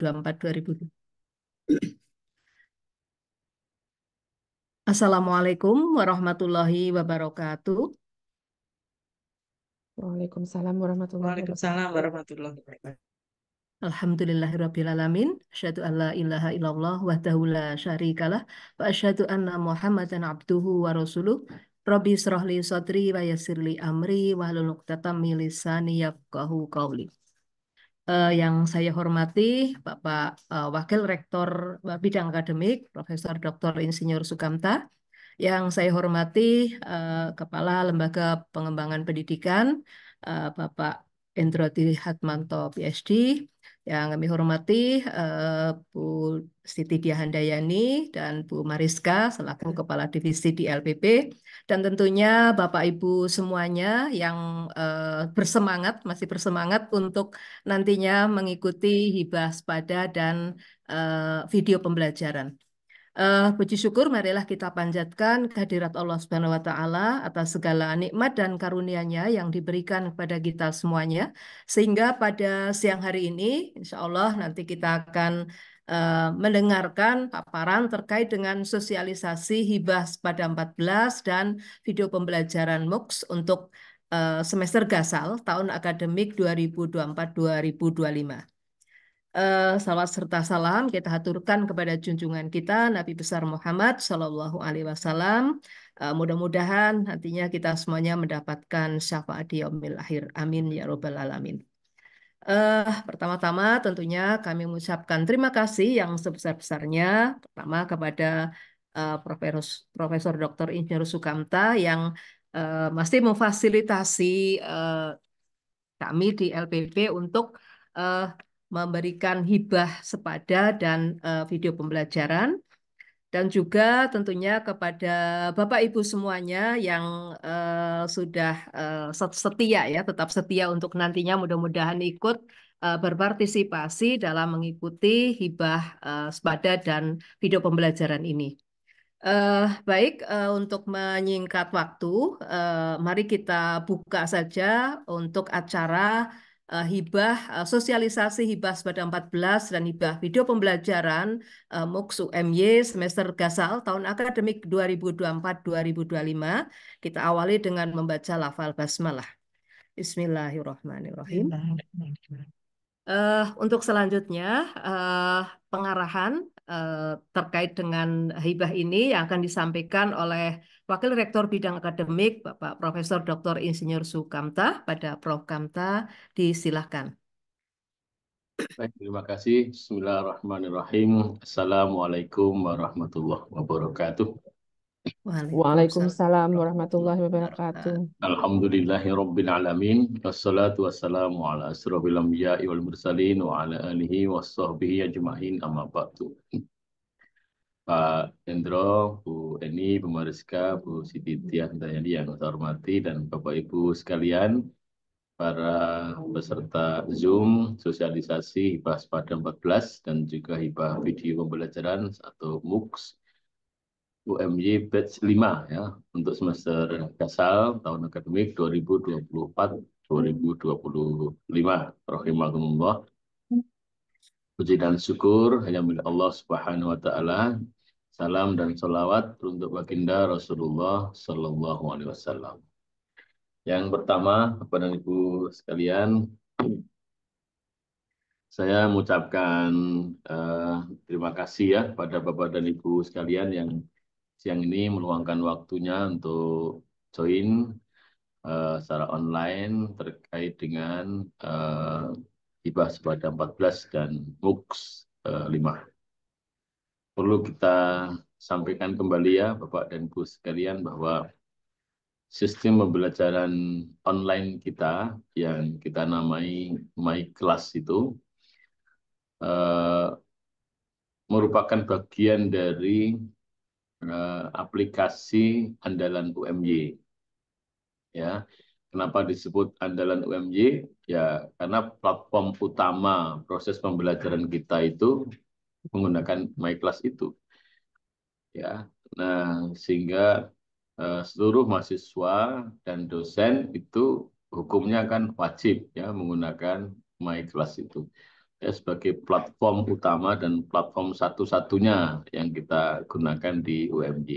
24 2002. Assalamualaikum warahmatullahi wabarakatuh. Waalaikumsalam warahmatullahi wabarakatuh. Waalaikumsalam warahmatullahi wabarakatuh. Alhamdulillahirrabbilalamin. Asyadu an la ilaha illallah wahdahu la syarikalah. Wa asyadu anna muhammadan abduhu wa rasuluh. Rabbi srohli sadri wa yasirli amri wa haluluqtatam milisani yafqahu qawli uh, yang saya hormati Bapak uh, Wakil Rektor eh, Bidang Akademik Profesor Dr. Insinyur Sukamta, yang saya hormati uh, Kepala Lembaga Pengembangan Pendidikan uh, Bapak Endroti Hatmanto PhD, yang kami hormati uh, Bu Siti Diahandayani dan Bu Mariska selaku ya. Kepala Divisi di LPP dan tentunya Bapak Ibu semuanya yang uh, bersemangat masih bersemangat untuk nantinya mengikuti hibah sepada dan uh, video pembelajaran. Uh, puji syukur marilah kita panjatkan kehadirat Allah Subhanahu wa taala atas segala nikmat dan karunia-Nya yang diberikan kepada kita semuanya sehingga pada siang hari ini insya Allah nanti kita akan uh, mendengarkan paparan terkait dengan sosialisasi hibah pada 14 dan video pembelajaran MOOCs untuk uh, semester gasal tahun akademik 2024-2025 uh, eh, salawat serta salam kita haturkan kepada junjungan kita Nabi besar Muhammad Shallallahu Alaihi Wasallam. Uh, mudah-mudahan nantinya kita semuanya mendapatkan syafaat di yaumil akhir. Amin ya robbal alamin. Uh, pertama-tama tentunya kami mengucapkan terima kasih yang sebesar-besarnya pertama kepada uh, Profesor Profesor Dr. Insinyur Sukamta yang uh, masih memfasilitasi uh, kami di LPP untuk uh, memberikan hibah sepada dan uh, video pembelajaran dan juga tentunya kepada Bapak Ibu semuanya yang uh, sudah uh, setia ya tetap setia untuk nantinya mudah-mudahan ikut uh, berpartisipasi dalam mengikuti hibah uh, sepada dan video pembelajaran ini. Uh, baik uh, untuk menyingkat waktu, uh, mari kita buka saja untuk acara uh, hibah uh, sosialisasi hibah pada 14 dan hibah video pembelajaran uh, MOOCs UMY semester gasal tahun akademik 2024-2025. Kita awali dengan membaca lafal basmalah. Bismillahirrahmanirrahim. Uh, untuk selanjutnya uh, pengarahan Eh, terkait dengan hibah ini yang akan disampaikan oleh Wakil Rektor Bidang Akademik Bapak Profesor Dr. Insinyur Sukamta pada Prof. Kamta disilahkan. Baik, terima kasih. Bismillahirrahmanirrahim. Assalamualaikum warahmatullahi wabarakatuh. Waalaikumsalam warahmatullahi wabarakatuh. alamin. Wassalatu wassalamu ala asyrofil anbiya'i wal mursalin wa ala alihi washabbihi ajma'in amma ba'du. Pak Hendro, Bu Eni, Bu Mariska, Bu Siti Tian dan yang saya hormati dan Bapak Ibu sekalian, para peserta Zoom sosialisasi hibah pada 14 dan juga hibah video pembelajaran atau MOOCs UMY batch 5 ya untuk semester gasal tahun akademik 2024-2025. rahimakumullah Puji dan syukur hanya milik Allah Subhanahu wa taala. Salam dan selawat untuk baginda Rasulullah Shallallahu alaihi wasallam. Yang pertama, kepada Ibu sekalian, saya mengucapkan uh, terima kasih ya pada Bapak dan Ibu sekalian yang siang ini meluangkan waktunya untuk join uh, secara online terkait dengan uh, Ibah Sebada 14 dan MUX uh, 5. Perlu kita sampaikan kembali ya Bapak dan Bu sekalian bahwa sistem pembelajaran online kita yang kita namai My Class itu uh, merupakan bagian dari Eh, aplikasi andalan UMY. Ya, kenapa disebut andalan UMY? Ya, karena platform utama proses pembelajaran kita itu menggunakan MyClass itu. Ya, nah sehingga eh, seluruh mahasiswa dan dosen itu hukumnya kan wajib ya menggunakan MyClass itu ya, sebagai platform utama dan platform satu-satunya yang kita gunakan di UMG.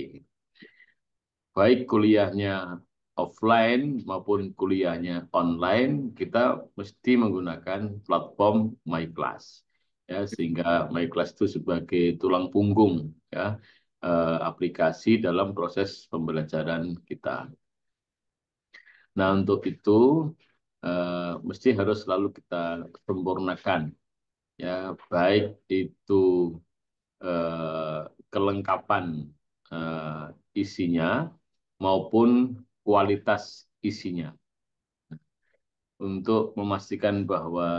Baik kuliahnya offline maupun kuliahnya online, kita mesti menggunakan platform MyClass. Ya, sehingga MyClass itu sebagai tulang punggung ya, eh, aplikasi dalam proses pembelajaran kita. Nah, untuk itu eh, mesti harus selalu kita sempurnakan ya baik itu eh, kelengkapan eh, isinya maupun kualitas isinya untuk memastikan bahwa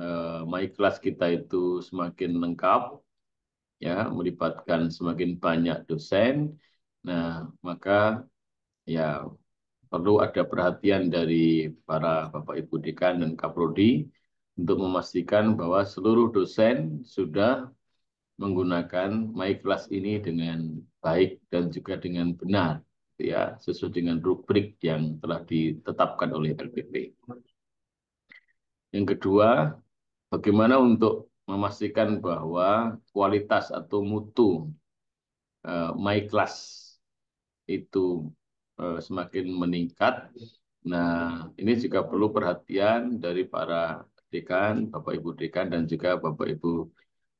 eh, my class kita itu semakin lengkap ya melibatkan semakin banyak dosen nah maka ya perlu ada perhatian dari para Bapak Ibu dekan dan Kaprodi untuk memastikan bahwa seluruh dosen sudah menggunakan my class ini dengan baik dan juga dengan benar ya sesuai dengan rubrik yang telah ditetapkan oleh LPP. Yang kedua, bagaimana untuk memastikan bahwa kualitas atau mutu eh, my class itu eh, semakin meningkat. Nah, ini juga perlu perhatian dari para dekan, Bapak Ibu dekan dan juga Bapak Ibu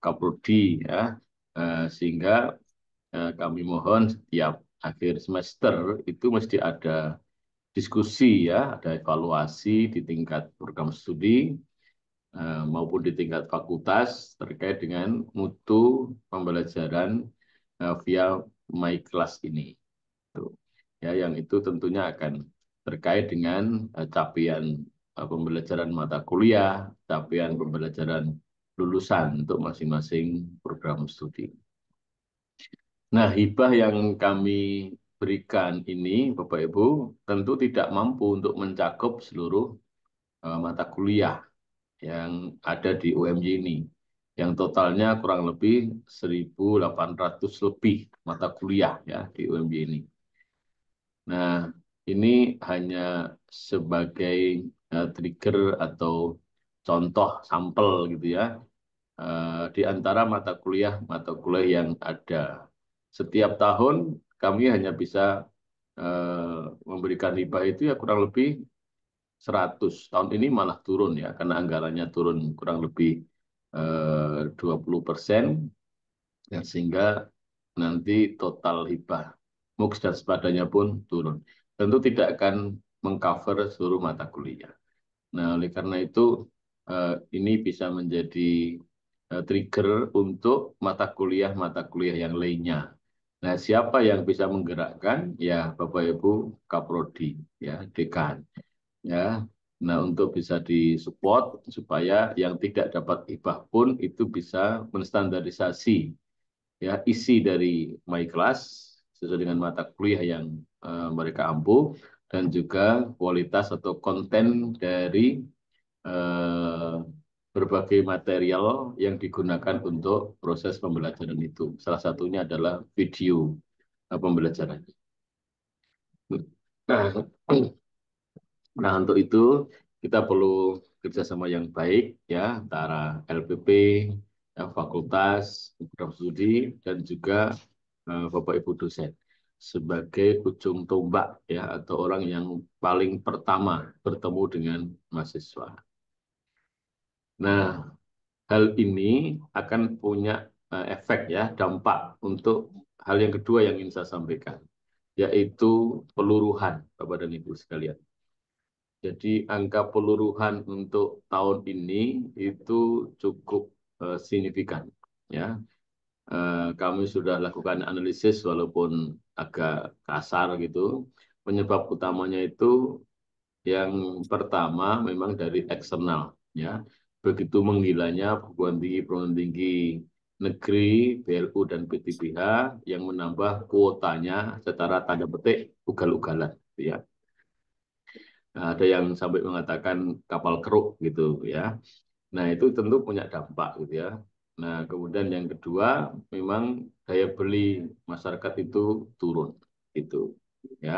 Kaprodi ya. Eh, sehingga eh, kami mohon setiap akhir semester itu mesti ada diskusi ya, ada evaluasi di tingkat program studi eh, maupun di tingkat fakultas terkait dengan mutu pembelajaran via my class ini. Tuh. Ya, yang itu tentunya akan terkait dengan capaian Eh, pembelajaran mata kuliah, capaian pembelajaran lulusan untuk masing-masing program studi. Nah, hibah yang kami berikan ini, Bapak Ibu, tentu tidak mampu untuk mencakup seluruh uh, mata kuliah yang ada di UMJ ini. Yang totalnya kurang lebih 1.800 lebih mata kuliah ya di UMJ ini. Nah, ini hanya sebagai Eh, trigger atau contoh sampel gitu ya eh, di antara mata kuliah mata kuliah yang ada. Setiap tahun kami hanya bisa eh, memberikan hibah itu ya kurang lebih 100. Tahun ini malah turun ya karena anggarannya turun kurang lebih 20 persen ya, sehingga nanti total hibah MUX dan sepadanya pun turun. Tentu tidak akan mengcover seluruh mata kuliah. Nah, oleh karena itu eh, ini bisa menjadi eh, trigger untuk mata kuliah-mata kuliah yang lainnya. Nah, siapa yang bisa menggerakkan? Ya, Bapak Ibu Kaprodi, ya, dekan. Ya. Nah, untuk bisa disupport supaya yang tidak dapat hibah pun itu bisa menstandarisasi ya isi dari my class sesuai dengan mata kuliah yang uh, mereka ampuh dan juga kualitas atau konten dari eh, berbagai material yang digunakan untuk proses pembelajaran itu. Salah satunya adalah video eh, pembelajaran. Nah, nah untuk itu kita perlu kerjasama yang baik ya antara LPP, ya, eh, fakultas, program studi, dan juga eh, Bapak Ibu dosen sebagai ujung tombak ya atau orang yang paling pertama bertemu dengan mahasiswa. Nah, hal ini akan punya eh, efek ya dampak untuk hal yang kedua yang ingin saya sampaikan yaitu peluruhan Bapak dan Ibu sekalian. Jadi angka peluruhan untuk tahun ini itu cukup eh, signifikan ya. Eh, kami sudah lakukan analisis walaupun agak kasar gitu. Penyebab utamanya itu yang pertama memang dari eksternal ya. Begitu menggilanya perguruan tinggi perguruan tinggi negeri, BLU dan PTBH yang menambah kuotanya secara tanda petik ugal-ugalan ya. Nah, ada yang sampai mengatakan kapal keruk gitu ya. Nah, itu tentu punya dampak gitu ya. Nah, kemudian yang kedua memang daya beli masyarakat itu turun itu ya.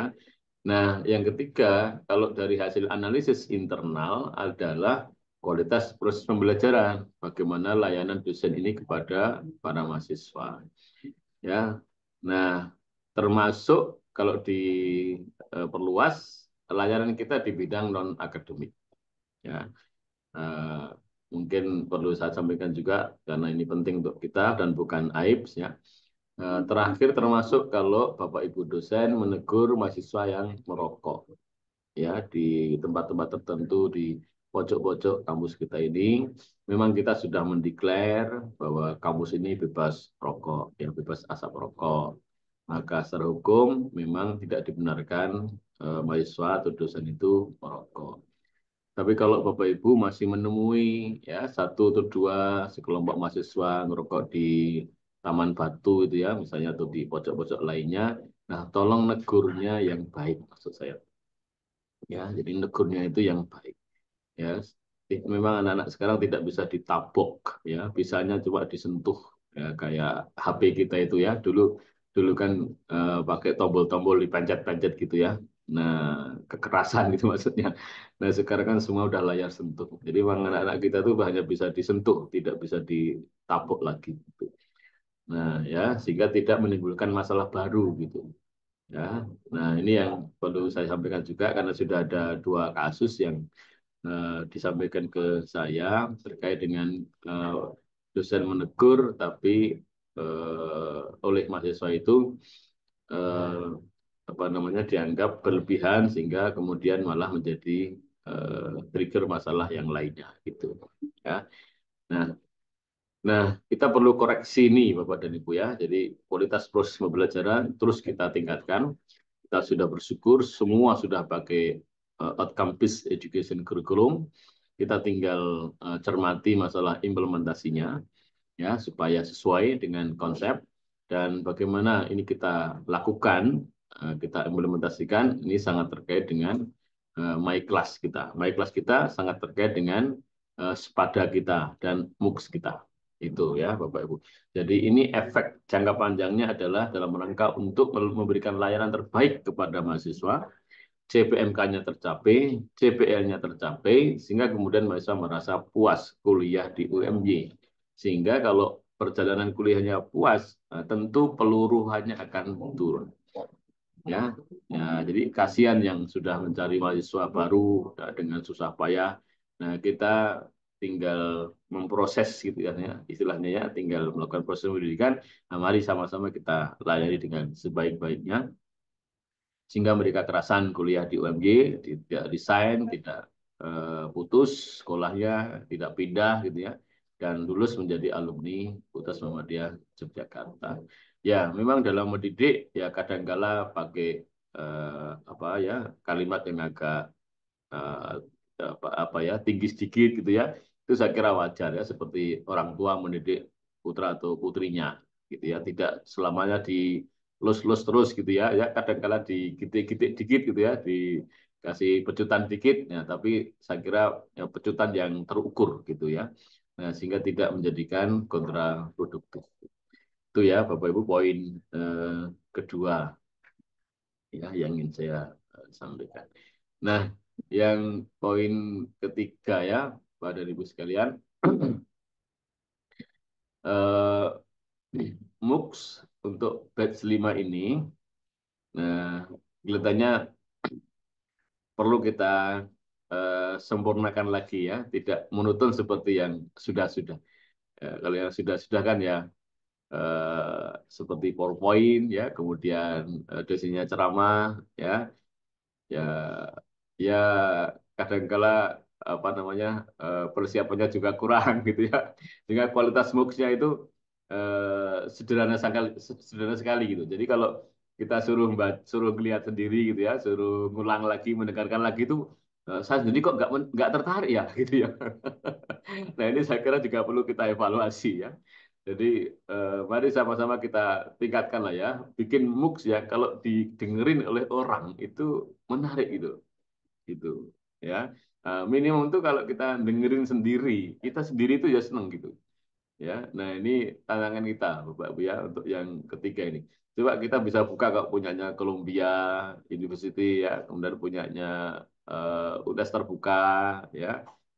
Nah, yang ketiga kalau dari hasil analisis internal adalah kualitas proses pembelajaran, bagaimana layanan dosen ini kepada para mahasiswa. Ya. Nah, termasuk kalau diperluas e, layanan kita di bidang non akademik. Ya. E, mungkin perlu saya sampaikan juga karena ini penting untuk kita dan bukan aib ya. Eh, terakhir termasuk kalau Bapak Ibu dosen menegur mahasiswa yang merokok ya di tempat-tempat tertentu di pojok-pojok kampus kita ini memang kita sudah mendeklar bahwa kampus ini bebas rokok yang bebas asap rokok maka secara hukum memang tidak dibenarkan eh, mahasiswa atau dosen itu merokok tapi kalau Bapak Ibu masih menemui ya satu atau dua sekelompok mahasiswa ngerokok di Taman Batu itu ya, misalnya atau di pojok-pojok lainnya, nah tolong negurnya yang baik maksud saya. Ya, jadi negurnya itu yang baik. Ya, memang anak-anak sekarang tidak bisa ditabok ya, bisanya cuma disentuh ya kayak HP kita itu ya. Dulu dulu kan uh, pakai tombol-tombol dipanjat-panjat gitu ya nah kekerasan gitu maksudnya. Nah sekarang kan semua udah layar sentuh. Jadi memang anak-anak kita tuh hanya bisa disentuh, tidak bisa ditapuk lagi. Gitu. Nah ya sehingga tidak menimbulkan masalah baru gitu. Ya, nah ini yang perlu saya sampaikan juga karena sudah ada dua kasus yang uh, disampaikan ke saya terkait dengan uh, dosen menegur tapi uh, oleh mahasiswa itu uh, apa namanya dianggap berlebihan sehingga kemudian malah menjadi uh, trigger masalah yang lainnya gitu ya. Nah, Nah, kita perlu koreksi ini Bapak dan Ibu ya. Jadi kualitas proses pembelajaran terus kita tingkatkan. Kita sudah bersyukur semua sudah pakai uh, eh, outcome based education curriculum. Kita tinggal uh, cermati masalah implementasinya ya supaya sesuai dengan konsep dan bagaimana ini kita lakukan Eh, kita implementasikan ini sangat terkait dengan eh, my class kita. My class kita sangat terkait dengan eh, sepada kita dan MOOC kita. Itu ya Bapak Ibu. Jadi ini efek jangka panjangnya adalah dalam rangka untuk memberikan layanan terbaik kepada mahasiswa. CPMK-nya tercapai, CPL-nya tercapai, sehingga kemudian mahasiswa merasa puas kuliah di UMY. Sehingga kalau perjalanan kuliahnya puas, tentu peluruhannya akan turun ya. ya jadi kasihan yang sudah mencari mahasiswa baru dengan susah payah nah kita tinggal memproses gitu ya, ya istilahnya ya tinggal melakukan proses pendidikan nah, mari sama-sama kita layani dengan sebaik-baiknya sehingga mereka kerasan kuliah di UMG tidak desain, tidak eh, putus sekolahnya tidak pindah gitu ya dan lulus menjadi alumni Universitas Muhammadiyah Yogyakarta. Ya, memang dalam mendidik ya kadangkala pakai eh, apa ya kalimat yang agak eh, eh, apa, apa ya tinggi sedikit gitu ya. Itu saya kira wajar ya seperti orang tua mendidik putra atau putrinya gitu ya. Tidak selamanya di los-los terus gitu ya. Ya kadangkala digitik-gitik dikit gitu ya, dikasih pecutan dikit ya, tapi saya kira ya, pecutan yang terukur gitu ya. Nah, sehingga tidak menjadikan kontraproduktif. Itu ya Bapak Ibu poin eh, kedua ya yang ingin saya eh, sampaikan. Nah, yang poin ketiga ya pada Ibu sekalian eh, MOOCs untuk batch 5 ini nah kelihatannya perlu kita eh, sempurnakan lagi ya, tidak menutup seperti yang sudah-sudah. Ya, kalau yang sudah-sudah kan ya Eh, seperti PowerPoint ya, kemudian dosisnya eh, dosennya ceramah ya. Ya ya kadangkala apa namanya eh, persiapannya juga kurang gitu ya. Sehingga kualitas mooc nya itu sederhana sekali sederhana sekali gitu. Jadi kalau kita suruh suruh lihat sendiri gitu ya, suruh ngulang lagi, mendengarkan lagi itu saya sendiri kok nggak nggak tertarik ya gitu ya. nah ini saya kira juga perlu kita evaluasi ya. Jadi eh, mari sama-sama kita tingkatkan lah ya, bikin MOOCs ya. Kalau didengerin oleh orang itu menarik gitu, gitu ya. Nah, minimum itu kalau kita dengerin sendiri, kita sendiri itu ya seneng gitu, ya. Nah ini tantangan kita, bapak bu ya untuk yang ketiga ini. Coba kita bisa buka kalau punyanya Columbia University ya, kemudian punyanya eh, udah terbuka ya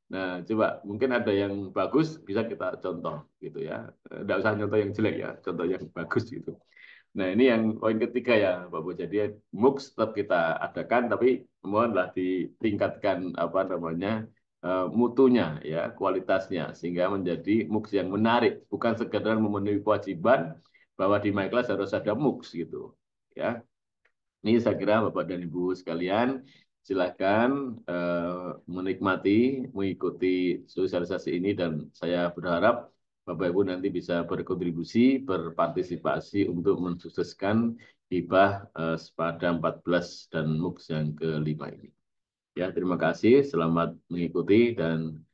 Nah, coba mungkin ada yang bagus bisa kita contoh gitu ya. Tidak usah contoh yang jelek ya, contoh yang bagus gitu. Nah, ini yang poin ketiga ya, Bapak. Jadi MOOC tetap kita adakan tapi mohonlah ditingkatkan apa namanya eh, mutunya ya, kualitasnya sehingga menjadi MOOC yang menarik, bukan sekedar memenuhi kewajiban bahwa di my harus ada MOOC gitu ya. Ini saya kira Bapak dan Ibu sekalian silakan eh, menikmati, mengikuti sosialisasi ini dan saya berharap Bapak Ibu nanti bisa berkontribusi, berpartisipasi untuk mensukseskan hibah eh, pada 14 dan MOOC yang kelima ini. Ya, terima kasih, selamat mengikuti dan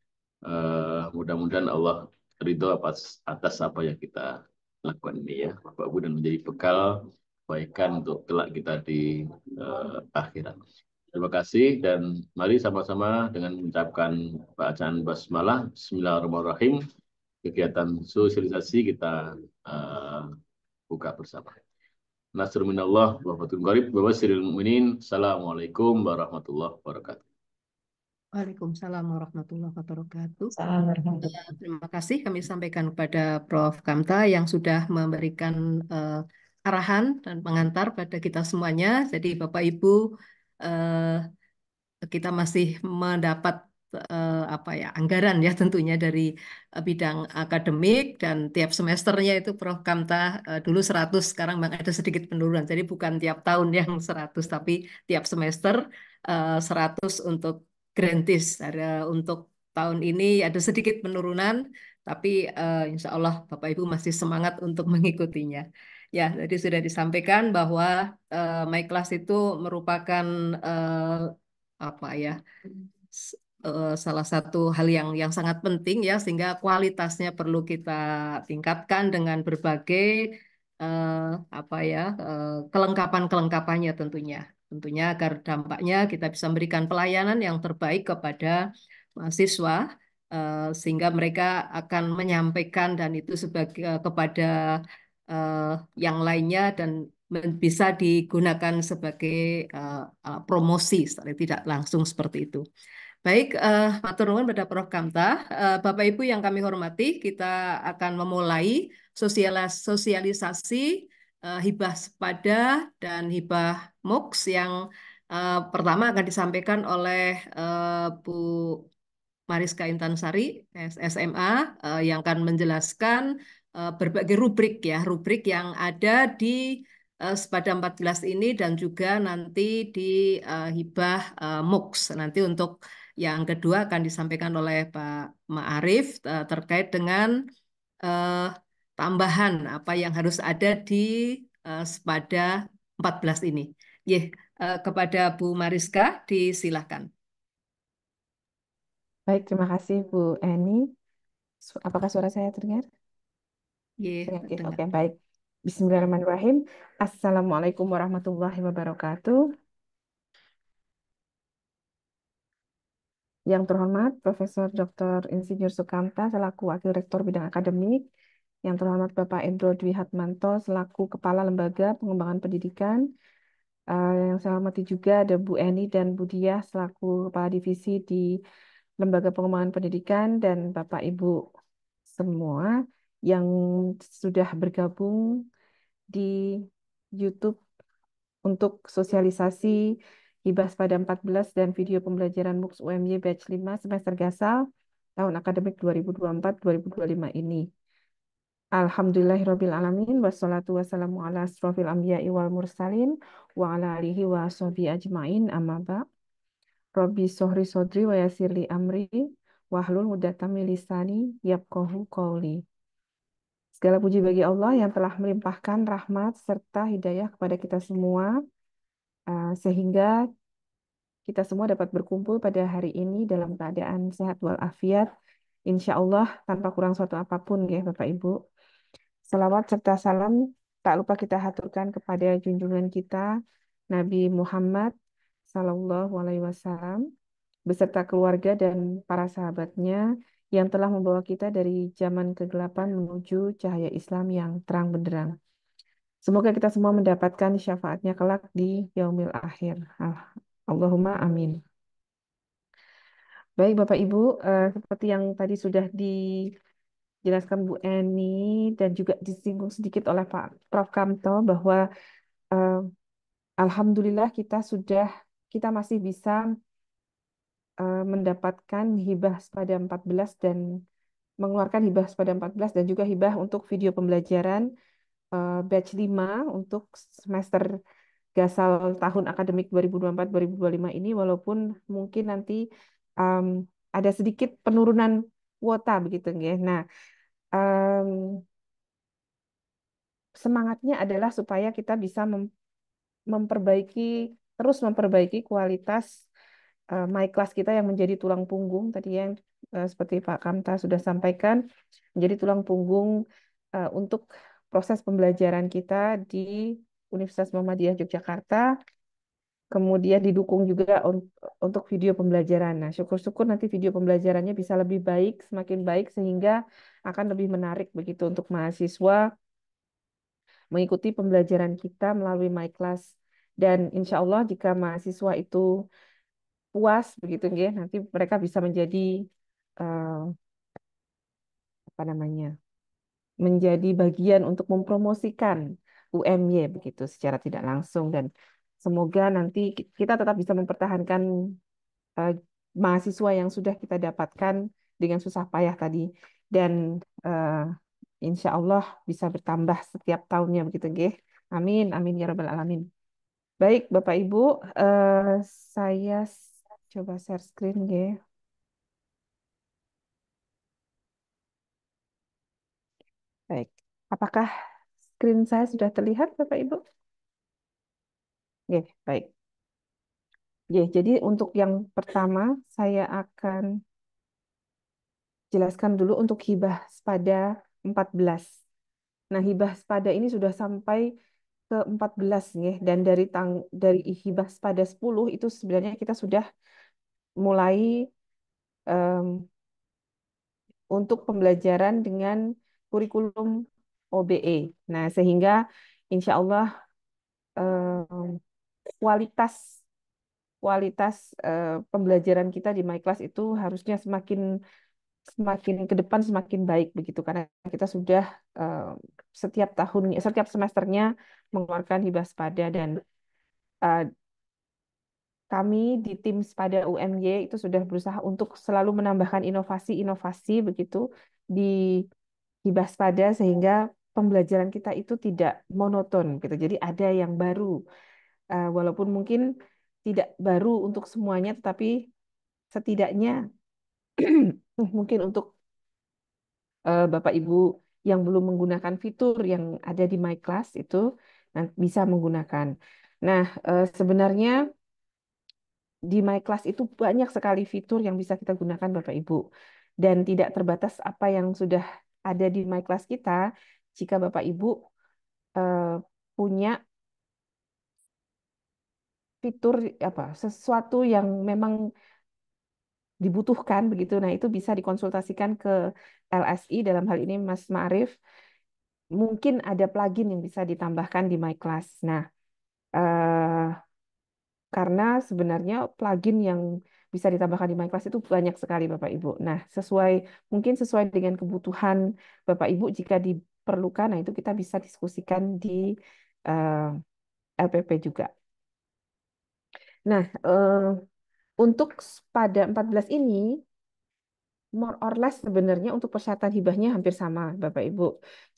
eh, mudah-mudahan Allah ridho atas, atas apa yang kita lakukan ini ya, Bapak Ibu dan menjadi bekal kebaikan untuk kelak kita di uh, akhirat. Terima kasih dan mari sama-sama dengan mengucapkan bacaan basmalah Bismillahirrahmanirrahim. Kegiatan sosialisasi kita uh, buka bersama. Nasr minallah wa fatul gharib wa basiril mu'minin. Assalamualaikum warahmatullahi wabarakatuh. Waalaikumsalam warahmatullahi wabarakatuh. Terima kasih kami sampaikan kepada Prof. Kamta yang sudah memberikan uh, arahan dan pengantar pada kita semuanya. Jadi Bapak Ibu uh, kita masih mendapat uh, apa ya anggaran ya tentunya dari uh, bidang akademik dan tiap semesternya itu Prof Kamta uh, dulu 100 sekarang memang ada sedikit penurunan. Jadi bukan tiap tahun yang 100 tapi tiap semester uh, 100 untuk grantis ada untuk tahun ini ada sedikit penurunan tapi uh, insya Allah Bapak Ibu masih semangat untuk mengikutinya. Ya, tadi sudah disampaikan bahwa uh, my class itu merupakan uh, apa ya uh, salah satu hal yang yang sangat penting ya sehingga kualitasnya perlu kita tingkatkan dengan berbagai uh, apa ya uh, kelengkapan-kelengkapannya tentunya. Tentunya agar dampaknya kita bisa memberikan pelayanan yang terbaik kepada mahasiswa uh, sehingga mereka akan menyampaikan dan itu sebagai uh, kepada uh, yang lainnya dan bisa digunakan sebagai uh, uh, promosi, tidak langsung seperti itu. Baik, uh, eh, Pak Turnuan pada Prof. Kamta, uh, Bapak Ibu yang kami hormati, kita akan memulai sosialisasi uh, hibah sepada dan hibah MOOCs yang uh, pertama akan disampaikan oleh uh, Bu Mariska Intansari, SMA, uh, yang akan menjelaskan Eh, berbagai rubrik ya, rubrik yang ada di eh, Sepada 14 ini dan juga nanti di eh, hibah MOOCs. Nanti untuk yang kedua akan disampaikan oleh Pak Ma'arif terkait dengan tambahan apa yang harus ada di Sepada 14 ini. Ye, kepada Bu Mariska disilahkan. Baik, terima kasih Bu Eni. Apakah suara saya terdengar? Iya, Kreatif. betul. Oke, baik. Bismillahirrahmanirrahim. Assalamualaikum warahmatullahi wabarakatuh. Yang terhormat Profesor Dr. Insinyur Sukamta selaku Wakil Rektor Bidang Akademik. Yang terhormat Bapak Endro Dwi Hatmanto selaku Kepala Lembaga Pengembangan Pendidikan. Uh, yang saya hormati juga ada Bu Eni dan Bu Diah selaku Kepala Divisi di Lembaga Pengembangan Pendidikan dan Bapak Ibu semua yang sudah bergabung di YouTube untuk sosialisasi Hibas pada 14 dan video pembelajaran MOOCs UMY Batch 5 semester gasal tahun akademik 2024-2025 ini. Alhamdulillahirabbil alamin wassalatu wassalamu ala asrofil anbiya'i wal mursalin wa ala alihi wa sahbihi ajmain amma ba. Rabbi sohri sodri wa yasirli amri wahlul mudatami lisani yafqahu qawli. Segala puji bagi Allah yang telah melimpahkan rahmat serta hidayah kepada kita semua, eh, sehingga kita semua dapat berkumpul pada hari ini dalam keadaan sehat walafiat, insya Allah tanpa kurang suatu apapun ya Bapak Ibu. Salawat serta salam tak lupa kita haturkan kepada junjungan kita Nabi Muhammad Sallallahu Alaihi Wasallam beserta keluarga dan para sahabatnya yang telah membawa kita dari zaman kegelapan menuju cahaya Islam yang terang benderang. Semoga kita semua mendapatkan syafaatnya kelak di yaumil akhir. Ah, Allahumma amin. Baik Bapak Ibu, uh, seperti yang tadi sudah dijelaskan Bu Eni dan juga disinggung sedikit oleh Pak Prof Kamto bahwa uh, alhamdulillah kita sudah kita masih bisa uh, mendapatkan hibah pada 14 dan mengeluarkan hibah pada 14 dan juga hibah untuk video pembelajaran uh, batch 5 untuk semester gasal tahun akademik 2024-2025 ini walaupun mungkin nanti um, ada sedikit penurunan kuota begitu ya. Nah, um, semangatnya adalah supaya kita bisa mem memperbaiki terus memperbaiki kualitas uh, my class kita yang menjadi tulang punggung tadi yang uh, eh, seperti Pak Kamta sudah sampaikan menjadi tulang punggung uh, untuk proses pembelajaran kita di Universitas Muhammadiyah Yogyakarta kemudian didukung juga untuk video pembelajaran. Nah, syukur-syukur nanti video pembelajarannya bisa lebih baik, semakin baik sehingga akan lebih menarik begitu untuk mahasiswa mengikuti pembelajaran kita melalui Myclass Dan insya Allah jika mahasiswa itu puas begitu ya nanti mereka bisa menjadi uh, apa namanya menjadi bagian untuk mempromosikan UMY begitu secara tidak langsung dan semoga nanti kita tetap bisa mempertahankan uh, mahasiswa yang sudah kita dapatkan dengan susah payah tadi dan uh, insya Allah bisa bertambah setiap tahunnya begitu Gih. Ya. Amin, amin ya rabbal alamin. Baik, Bapak Ibu, uh, saya Coba share screen ya. Baik. Apakah screen saya sudah terlihat, Bapak Ibu? Oke, baik. Oke, jadi untuk yang pertama saya akan jelaskan dulu untuk hibah pada 14. Nah, hibah pada ini sudah sampai ke 14 nih dan dari tang dari hibah pada 10 itu sebenarnya kita sudah mulai um, untuk pembelajaran dengan kurikulum OBE. Nah, sehingga insya Allah um, kualitas kualitas uh, pembelajaran kita di MyClass itu harusnya semakin semakin ke depan semakin baik begitu karena kita sudah uh, setiap tahun setiap semesternya mengeluarkan hibah sepada dan uh, kami di tim pada UMY itu sudah berusaha untuk selalu menambahkan inovasi-inovasi begitu di di Baspada sehingga pembelajaran kita itu tidak monoton gitu. Jadi ada yang baru uh, walaupun mungkin tidak baru untuk semuanya tetapi setidaknya mungkin untuk uh, Bapak Ibu yang belum menggunakan fitur yang ada di My Class itu nah, bisa menggunakan. Nah, eh, sebenarnya di My Class itu banyak sekali fitur yang bisa kita gunakan Bapak Ibu. Dan tidak terbatas apa yang sudah ada di My Class kita jika Bapak Ibu eh, punya fitur apa sesuatu yang memang dibutuhkan begitu. Nah, itu bisa dikonsultasikan ke LSI dalam hal ini Mas Ma'arif Mungkin ada plugin yang bisa ditambahkan di My Class. Nah, karena sebenarnya plugin yang bisa ditambahkan di MyClass itu banyak sekali Bapak Ibu. Nah, sesuai mungkin sesuai dengan kebutuhan Bapak Ibu jika diperlukan, nah itu kita bisa diskusikan di uh, eh, LPP juga. Nah, uh, untuk pada 14 ini more or less sebenarnya untuk persyaratan hibahnya hampir sama Bapak Ibu.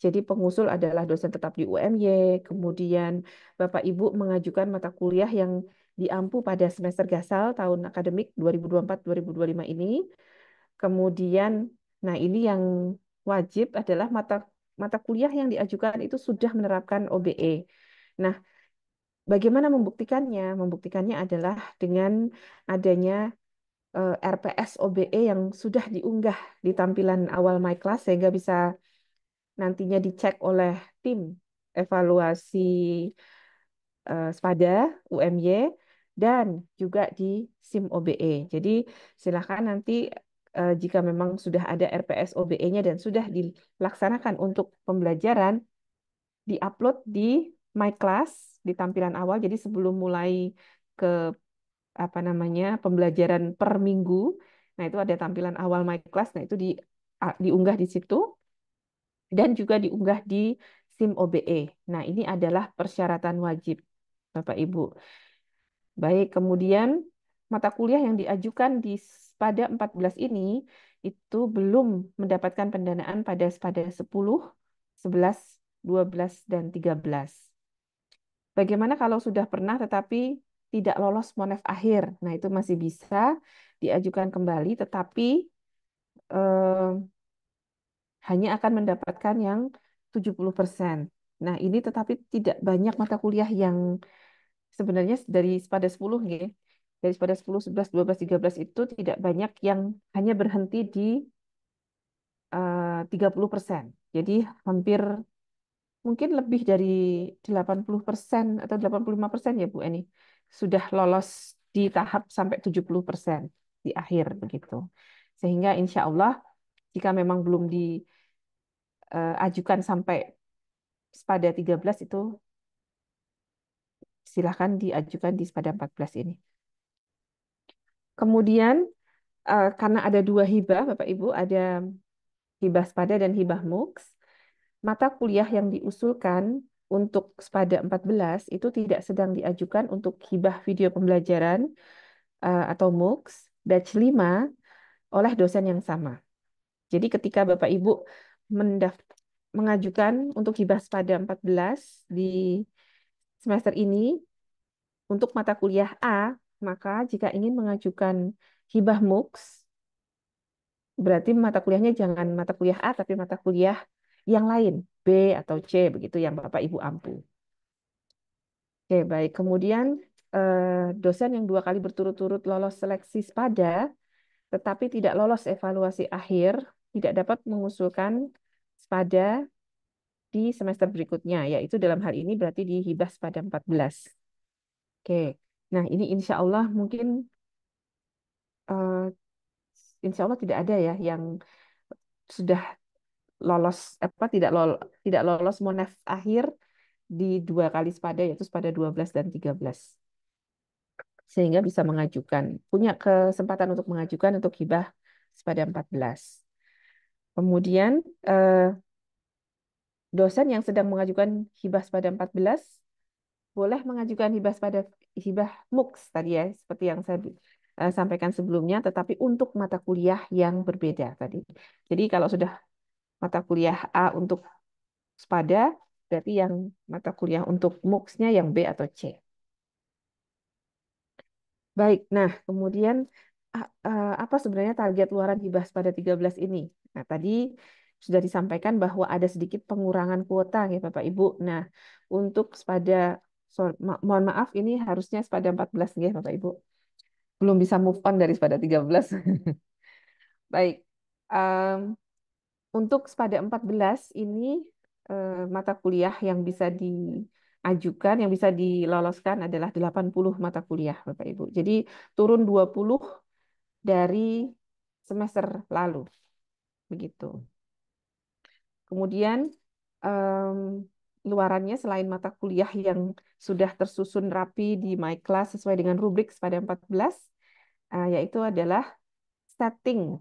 Jadi pengusul adalah dosen tetap di UMY, kemudian Bapak Ibu mengajukan mata kuliah yang diampu pada semester gasal tahun akademik 2024-2025 ini. Kemudian, nah ini yang wajib adalah mata mata kuliah yang diajukan itu sudah menerapkan OBE. Nah, bagaimana membuktikannya? Membuktikannya adalah dengan adanya eh, RPS OBE yang sudah diunggah di tampilan awal My Class sehingga bisa nantinya dicek oleh tim evaluasi uh, SPADA UMY dan juga di SIM OBE. Jadi silakan nanti eh, jika memang sudah ada RPS OBE-nya dan sudah dilaksanakan untuk pembelajaran, di upload di My Class di tampilan awal. Jadi sebelum mulai ke apa namanya pembelajaran per minggu, nah itu ada tampilan awal My Class. Nah itu di diunggah di situ dan juga diunggah di SIM OBE. Nah, ini adalah persyaratan wajib, Bapak Ibu. Baik, kemudian mata kuliah yang diajukan di pada 14 ini itu belum mendapatkan pendanaan pada pada 10, 11, 12 dan 13. Bagaimana kalau sudah pernah tetapi tidak lolos monef akhir? Nah, itu masih bisa diajukan kembali tetapi eh, hanya akan mendapatkan yang 70%. Nah, ini tetapi tidak banyak mata kuliah yang sebenarnya dari pada 10 nih, dari pada 10, 11, 12, 13 itu tidak banyak yang hanya berhenti di eh, uh, 30%. Jadi hampir mungkin lebih dari 80% atau 85% ya Bu Eni sudah lolos di tahap sampai 70% di akhir begitu. Sehingga insya Allah jika memang belum diajukan eh, sampai pada 13 itu silahkan diajukan di pada 14 ini. Kemudian eh, karena ada dua hibah Bapak Ibu, ada hibah spada dan hibah MUKS, mata kuliah yang diusulkan untuk spada 14 itu tidak sedang diajukan untuk hibah video pembelajaran eh, atau MUKS batch 5 oleh dosen yang sama. Jadi ketika Bapak Ibu mengajukan untuk hibah pada 14 di semester ini untuk mata kuliah A, maka jika ingin mengajukan hibah MOOCs, berarti mata kuliahnya jangan mata kuliah A, tapi mata kuliah yang lain, B atau C, begitu yang Bapak Ibu ampu. Oke, baik. Kemudian eh, dosen yang dua kali berturut-turut lolos seleksi SPADA, tetapi tidak lolos evaluasi akhir, tidak dapat mengusulkan SPADA di semester berikutnya, yaitu dalam hal ini berarti di Hibas pada 14. Oke, nah ini insya Allah mungkin uh, insya Allah tidak ada ya yang sudah lolos apa tidak lolos tidak lolos monef akhir di dua kali sepada yaitu sepada 12 dan 13 sehingga bisa mengajukan punya kesempatan untuk mengajukan untuk hibah sepada 14 kemudian eh, dosen yang sedang mengajukan hibah pada 14 boleh mengajukan hibah pada hibah MOOCs tadi ya seperti yang saya uh, sampaikan sebelumnya tetapi untuk mata kuliah yang berbeda tadi. Jadi kalau sudah mata kuliah A untuk SPADA berarti yang mata kuliah untuk MOOCs-nya yang B atau C. Baik, nah kemudian eh, apa sebenarnya target luaran hibah pada 13 ini? Nah, tadi sudah disampaikan bahwa ada sedikit pengurangan kuota ya Bapak Ibu. Nah, untuk pada mohon maaf ini harusnya pada 14 gitu ya Bapak Ibu. Belum bisa move on dari pada 13. Baik. Um, untuk pada 14 ini uh, mata kuliah yang bisa di ajukan yang bisa diloloskan adalah 80 mata kuliah Bapak Ibu. Jadi turun 20 dari semester lalu. Begitu. Kemudian um, luarannya selain mata kuliah yang sudah tersusun rapi di my class sesuai dengan rubrik pada 14 uh, yaitu adalah setting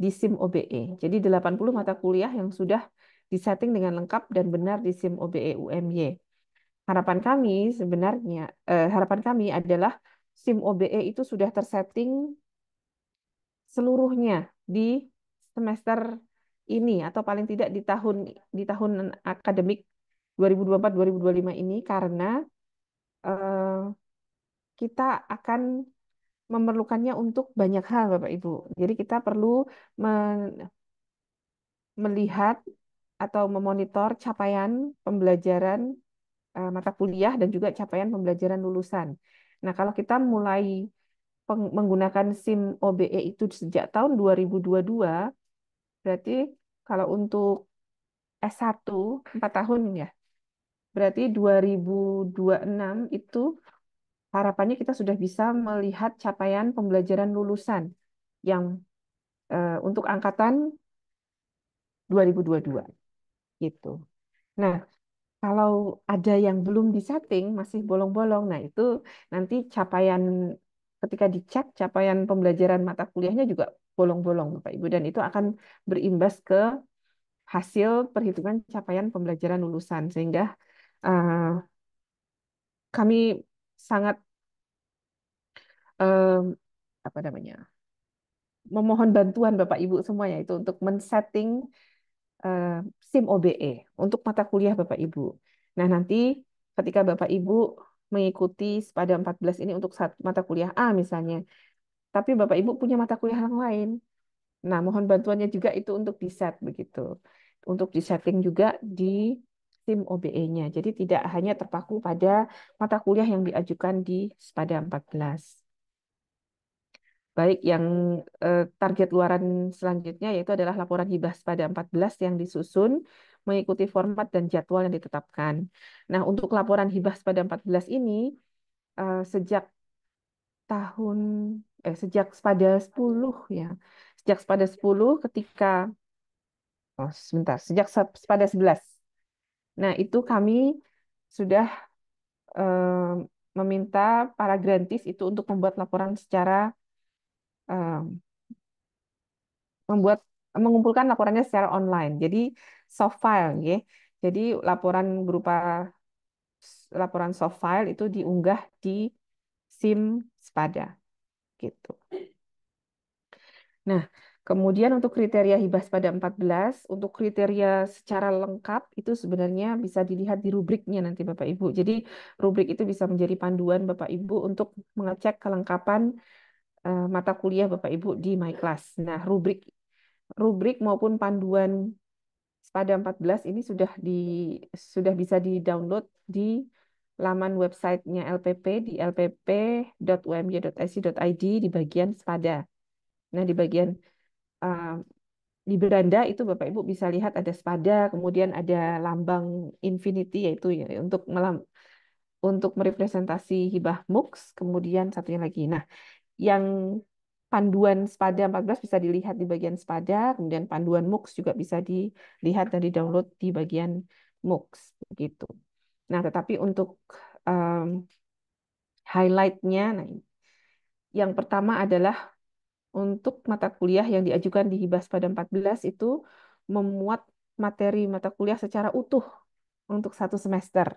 di SIM OBE. Jadi 80 mata kuliah yang sudah disetting dengan lengkap dan benar di SIM OBE UMY. Harapan kami sebenarnya uh, harapan kami adalah SIM OBE itu sudah tersetting seluruhnya di semester ini atau paling tidak di tahun di tahun akademik 2024-2025 ini karena uh, kita akan memerlukannya untuk banyak hal Bapak Ibu. Jadi kita perlu melihat atau memonitor capaian pembelajaran uh, mata kuliah dan juga capaian pembelajaran lulusan. Nah, kalau kita mulai menggunakan SIM OBE itu sejak tahun 2022, berarti kalau untuk S1 4 tahun ya. Berarti 2026 itu harapannya kita sudah bisa melihat capaian pembelajaran lulusan yang uh, untuk angkatan 2022 gitu. Nah, kalau ada yang belum disetting masih bolong-bolong, nah itu nanti capaian ketika dicek capaian pembelajaran mata kuliahnya juga bolong-bolong Bapak Ibu dan itu akan berimbas ke hasil perhitungan capaian pembelajaran lulusan sehingga uh, kami sangat uh, apa namanya memohon bantuan Bapak Ibu semuanya itu untuk men-setting uh, SIM OBE untuk mata kuliah Bapak Ibu. Nah, nanti ketika Bapak Ibu mengikuti pada 14 ini untuk mata kuliah A misalnya, tapi Bapak Ibu punya mata kuliah yang lain. Nah, mohon bantuannya juga itu untuk di-set begitu. Untuk di-setting juga di tim OBE-nya. Jadi tidak hanya terpaku pada mata kuliah yang diajukan di pada 14. Baik, yang eh, target luaran selanjutnya yaitu adalah laporan hibah pada 14 yang disusun mengikuti format dan jadwal yang ditetapkan. Nah, untuk laporan hibah pada 14 ini eh, sejak tahun eh sejak pada 10 ya. Sejak pada 10 ketika oh sebentar, sejak pada 11. Nah, itu kami sudah eh, meminta para grantis itu untuk membuat laporan secara eh, membuat mengumpulkan laporannya secara online. Jadi soft file ya. Jadi laporan berupa laporan soft file itu diunggah di SIM Spada gitu. Nah, kemudian untuk kriteria hibah pada 14, untuk kriteria secara lengkap itu sebenarnya bisa dilihat di rubriknya nanti Bapak Ibu. Jadi rubrik itu bisa menjadi panduan Bapak Ibu untuk mengecek kelengkapan uh, mata kuliah Bapak Ibu di My Class. Nah, rubrik rubrik maupun panduan pada 14 ini sudah di sudah bisa di-download di laman websitenya LPP di lpp.umj.ac.id di bagian Spada. Nah, di bagian uh, di beranda itu Bapak Ibu bisa lihat ada Spada, kemudian ada lambang infinity yaitu ya, untuk melam untuk merepresentasi hibah MUX, kemudian satunya lagi. Nah, yang panduan Spada 14 bisa dilihat di bagian Spada, kemudian panduan MUX juga bisa dilihat dan di-download di bagian MUX begitu. Nah, tetapi untuk um, highlightnya, nah yang pertama adalah untuk mata kuliah yang diajukan di Hibas pada 14 itu memuat materi mata kuliah secara utuh untuk satu semester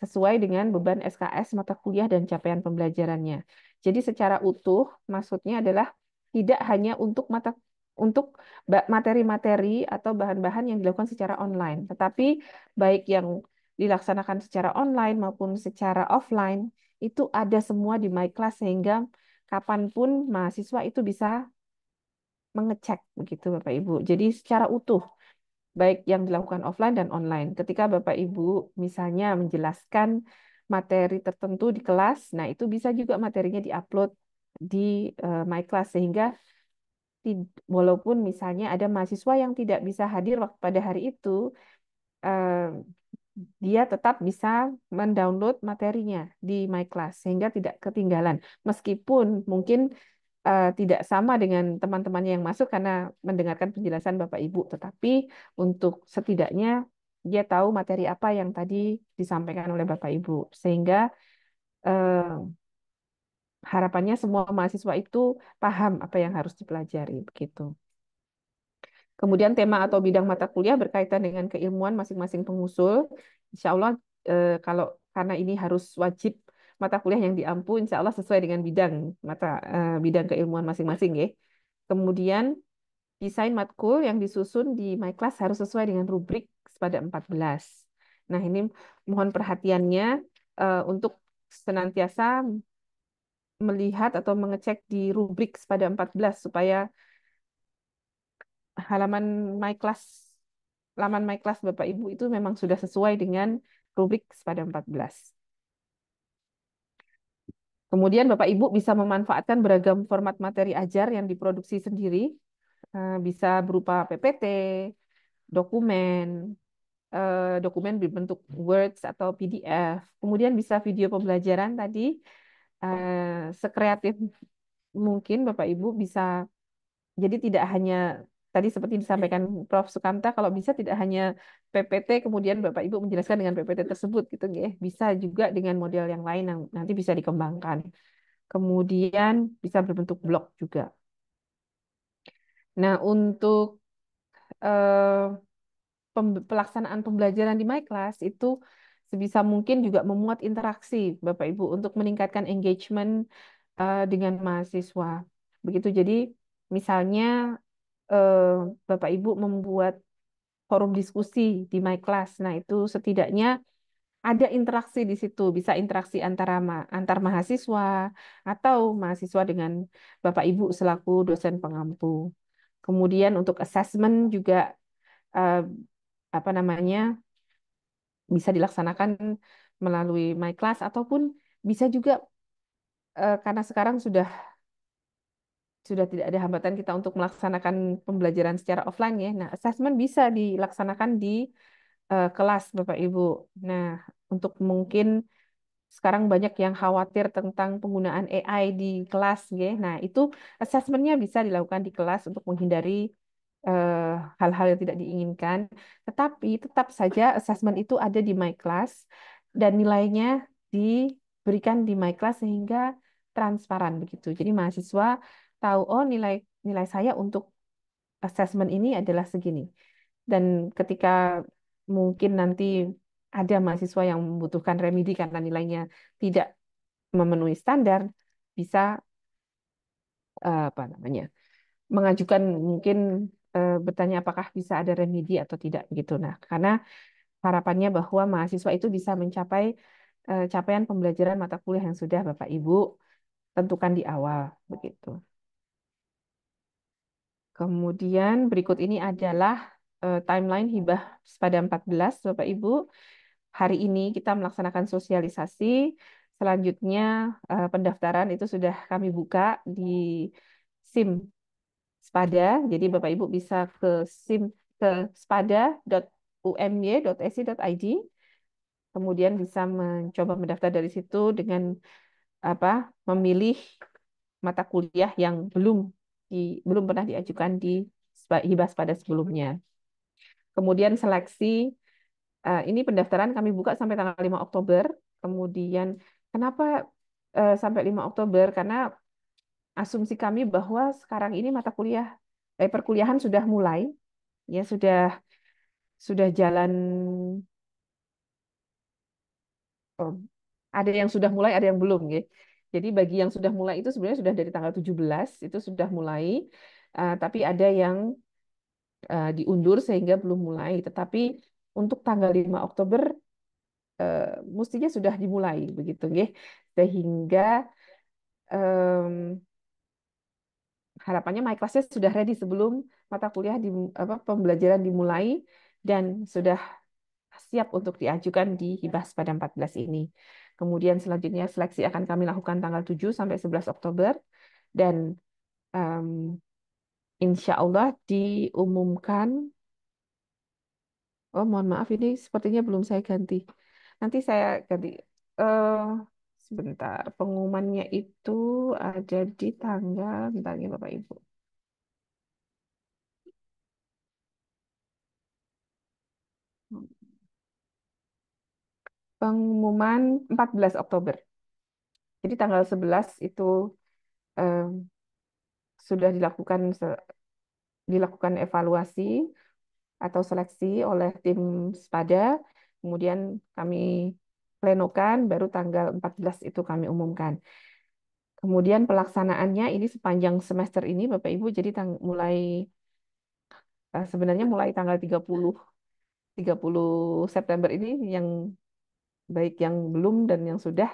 sesuai dengan beban SKS mata kuliah dan capaian pembelajarannya. Jadi secara utuh maksudnya adalah tidak hanya untuk mata untuk materi-materi atau bahan-bahan yang dilakukan secara online, tetapi baik yang dilaksanakan secara online maupun secara offline, itu ada semua di My Class sehingga kapanpun mahasiswa itu bisa mengecek begitu Bapak Ibu. Jadi secara utuh baik yang dilakukan offline dan online. Ketika Bapak Ibu misalnya menjelaskan materi tertentu di kelas, nah itu bisa juga materinya diupload di uh, My Class sehingga walaupun misalnya ada mahasiswa yang tidak bisa hadir pada hari itu, eh, dia tetap bisa mendownload materinya di My Class sehingga tidak ketinggalan. Meskipun mungkin uh, tidak sama dengan teman-temannya yang masuk karena mendengarkan penjelasan Bapak Ibu, tetapi untuk setidaknya dia tahu materi apa yang tadi disampaikan oleh Bapak Ibu sehingga uh, harapannya semua mahasiswa itu paham apa yang harus dipelajari begitu. Kemudian tema atau bidang mata kuliah berkaitan dengan keilmuan masing-masing pengusul. Insya Allah eh, kalau karena ini harus wajib mata kuliah yang diampu, insya Allah sesuai dengan bidang mata eh, bidang keilmuan masing-masing ya. Kemudian desain matkul yang disusun di my class harus sesuai dengan rubrik pada 14. Nah ini mohon perhatiannya eh, untuk senantiasa melihat atau mengecek di rubrik pada 14 supaya halaman my class laman my class Bapak Ibu itu memang sudah sesuai dengan rubrik pada 14. Kemudian Bapak Ibu bisa memanfaatkan beragam format materi ajar yang diproduksi sendiri, eh, bisa berupa PPT, dokumen, eh, dokumen berbentuk Words atau PDF, kemudian bisa video pembelajaran tadi, eh, sekreatif mungkin Bapak Ibu bisa, jadi tidak hanya tadi seperti disampaikan iya. Prof. Sukanta kalau bisa tidak hanya PPT, kemudian Bapak Ibu menjelaskan dengan PPT tersebut, gitu ya. Bisa juga dengan model yang lain yang nanti bisa dikembangkan. Kemudian bisa berbentuk blok juga. Nah, untuk eh, pelaksanaan pembelajaran di MyClass itu sebisa mungkin juga memuat interaksi Bapak Ibu untuk meningkatkan engagement eh, dengan mahasiswa. Begitu jadi misalnya Eh, Bapak Ibu membuat forum diskusi di my class. Nah, itu setidaknya ada interaksi di situ, bisa interaksi antara ma antar mahasiswa atau mahasiswa dengan Bapak Ibu selaku dosen pengampu. Kemudian untuk assessment juga eh, apa namanya? bisa dilaksanakan melalui my class ataupun bisa juga eh, karena sekarang sudah sudah tidak ada hambatan kita untuk melaksanakan pembelajaran secara offline ya. Nah, assessment bisa dilaksanakan di uh, kelas Bapak Ibu. Nah, untuk mungkin sekarang banyak yang khawatir tentang penggunaan AI di kelas ya. Nah, itu assessmentnya bisa dilakukan di kelas untuk menghindari eh, hal-hal uh, yang tidak diinginkan. Tetapi tetap saja assessment itu ada di my class dan nilainya diberikan di my class sehingga transparan begitu. Jadi mahasiswa tahu oh nilai nilai saya untuk assessment ini adalah segini. Dan ketika mungkin nanti ada mahasiswa yang membutuhkan remedi karena nilainya tidak memenuhi standar, bisa eh, apa namanya mengajukan mungkin eh, bertanya apakah bisa ada remedi atau tidak gitu. Nah, karena harapannya bahwa mahasiswa itu bisa mencapai eh, capaian pembelajaran mata kuliah yang sudah Bapak Ibu tentukan di awal begitu. Kemudian berikut ini adalah uh, timeline hibah pada 14 Bapak Ibu. Hari ini kita melaksanakan sosialisasi. Selanjutnya uh, pendaftaran itu sudah kami buka di SIM Spada. Jadi Bapak Ibu bisa ke SIM ke ID. Kemudian bisa mencoba mendaftar dari situ dengan apa memilih mata kuliah yang belum di belum pernah diajukan di hibah pada sebelumnya. Kemudian seleksi eh, ini pendaftaran kami buka sampai tanggal 5 Oktober. Kemudian kenapa eh, sampai 5 Oktober? Karena asumsi kami bahwa sekarang ini mata kuliah eh perkuliahan sudah mulai ya sudah sudah jalan oh, ada yang sudah mulai ada yang belum ya. Jadi bagi yang sudah mulai itu sebenarnya sudah dari tanggal 17 itu sudah mulai, uh, tapi ada yang uh, diundur sehingga belum mulai. Tetapi untuk tanggal 5 Oktober uh, mestinya sudah dimulai begitu ya, Sehingga um, harapannya my classes sudah ready sebelum mata kuliah di apa pembelajaran dimulai dan sudah siap untuk diajukan di Hibah pada 14 ini. Kemudian selanjutnya seleksi akan kami lakukan tanggal 7 sampai 11 Oktober. Dan um, insya Allah diumumkan. Oh, mohon maaf, ini sepertinya belum saya ganti. Nanti saya ganti. Uh, sebentar, pengumumannya itu ada di tanggal, bentar ya Bapak Ibu. pengumuman 14 Oktober. Jadi tanggal 11 itu eh, sudah dilakukan dilakukan evaluasi atau seleksi oleh tim SPADA, kemudian kami plenokan baru tanggal 14 itu kami umumkan. Kemudian pelaksanaannya ini sepanjang semester ini Bapak Ibu jadi mulai eh, sebenarnya mulai tanggal 30 30 September ini yang baik yang belum dan yang sudah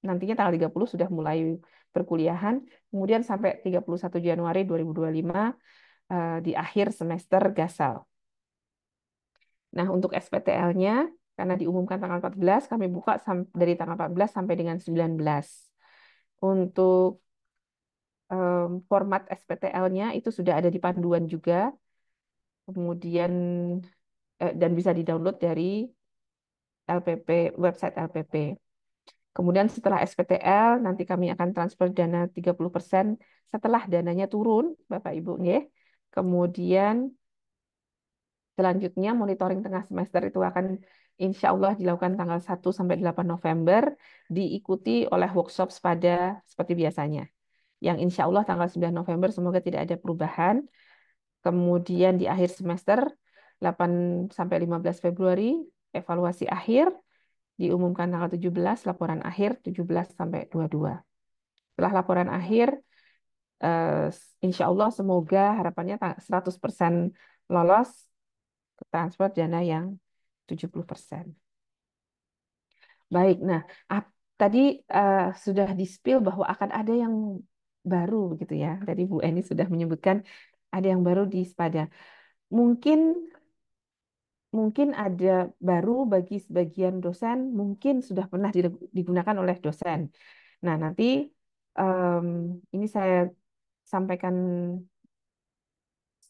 nantinya tanggal 30 sudah mulai perkuliahan, kemudian sampai 31 Januari 2025 eh, di akhir semester gasal. Nah, untuk SPTL-nya karena diumumkan tanggal 14, kami buka dari tanggal 14 sampai dengan 19. Untuk um, format SPTL-nya itu sudah ada di panduan juga. Kemudian eh, dan bisa di-download dari LPP website LPP. Kemudian setelah SPTL nanti kami akan transfer dana 30% setelah dananya turun, Bapak Ibu Kemudian selanjutnya monitoring tengah semester itu akan insya Allah dilakukan tanggal 1 sampai 8 November diikuti oleh workshop pada seperti biasanya. Yang insya Allah tanggal 9 November semoga tidak ada perubahan. Kemudian di akhir semester 8 sampai 15 Februari evaluasi akhir diumumkan tanggal 17, laporan akhir 17 sampai 22. Setelah laporan akhir, uh, insya Allah semoga harapannya 100% lolos ke transfer dana yang 70%. Baik, nah tadi uh, sudah dispil bahwa akan ada yang baru begitu ya. Tadi Bu Eni sudah menyebutkan ada yang baru di sepada. Mungkin mungkin ada baru bagi sebagian dosen, mungkin sudah pernah digunakan oleh dosen. Nah, nanti um, ini saya sampaikan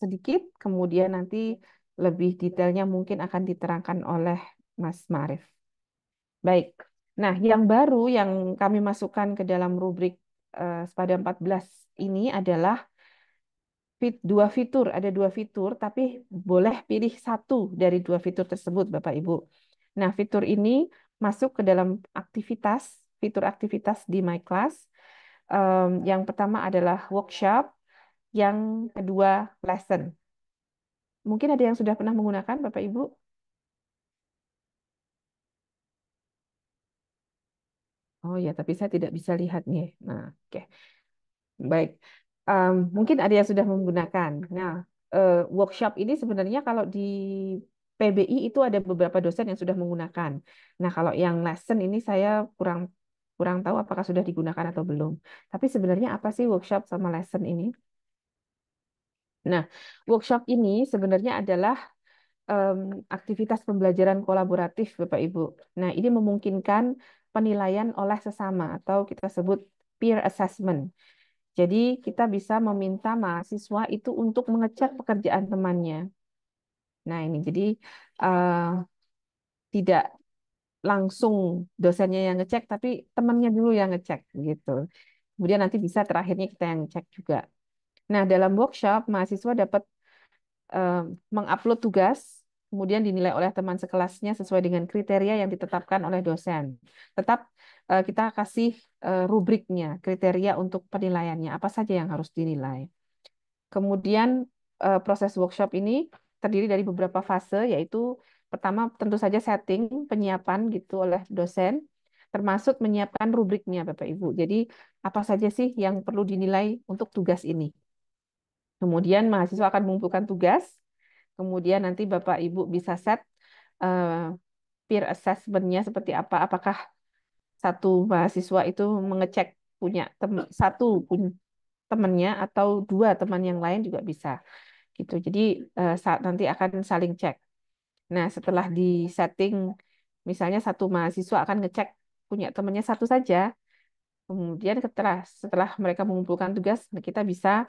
sedikit, kemudian nanti lebih detailnya mungkin akan diterangkan oleh Mas Marif. Baik. Nah, yang baru yang kami masukkan ke dalam rubrik uh, pada 14 ini adalah fit, dua fitur, ada dua fitur, tapi boleh pilih satu dari dua fitur tersebut, Bapak Ibu. Nah, fitur ini masuk ke dalam aktivitas, fitur aktivitas di My Class. Um, yang pertama adalah workshop, yang kedua lesson. Mungkin ada yang sudah pernah menggunakan, Bapak Ibu? Oh ya, tapi saya tidak bisa lihat nih. Nah, oke. Okay. Baik um, mungkin ada yang sudah menggunakan. Nah, uh, workshop ini sebenarnya kalau di PBI itu ada beberapa dosen yang sudah menggunakan. Nah, kalau yang lesson ini saya kurang kurang tahu apakah sudah digunakan atau belum. Tapi sebenarnya apa sih workshop sama lesson ini? Nah, workshop ini sebenarnya adalah um, aktivitas pembelajaran kolaboratif, Bapak Ibu. Nah, ini memungkinkan penilaian oleh sesama atau kita sebut peer assessment. Jadi kita bisa meminta mahasiswa itu untuk mengecek pekerjaan temannya. Nah ini jadi uh, tidak langsung dosennya yang ngecek, tapi temannya dulu yang ngecek gitu. Kemudian nanti bisa terakhirnya kita yang cek juga. Nah dalam workshop mahasiswa dapat uh, mengupload tugas kemudian dinilai oleh teman sekelasnya sesuai dengan kriteria yang ditetapkan oleh dosen. Tetap eh, kita kasih eh, rubriknya, kriteria untuk penilaiannya, apa saja yang harus dinilai. Kemudian eh, proses workshop ini terdiri dari beberapa fase, yaitu pertama tentu saja setting, penyiapan gitu oleh dosen, termasuk menyiapkan rubriknya Bapak-Ibu. Jadi apa saja sih yang perlu dinilai untuk tugas ini. Kemudian mahasiswa akan mengumpulkan tugas, Kemudian nanti Bapak Ibu bisa set uh, peer assessment-nya seperti apa. Apakah satu mahasiswa itu mengecek punya tem satu pun temannya atau dua teman yang lain juga bisa gitu. Jadi uh, saat nanti akan saling cek. Nah, setelah di setting misalnya satu mahasiswa akan ngecek punya temannya satu saja. Kemudian setelah setelah mereka mengumpulkan tugas, kita bisa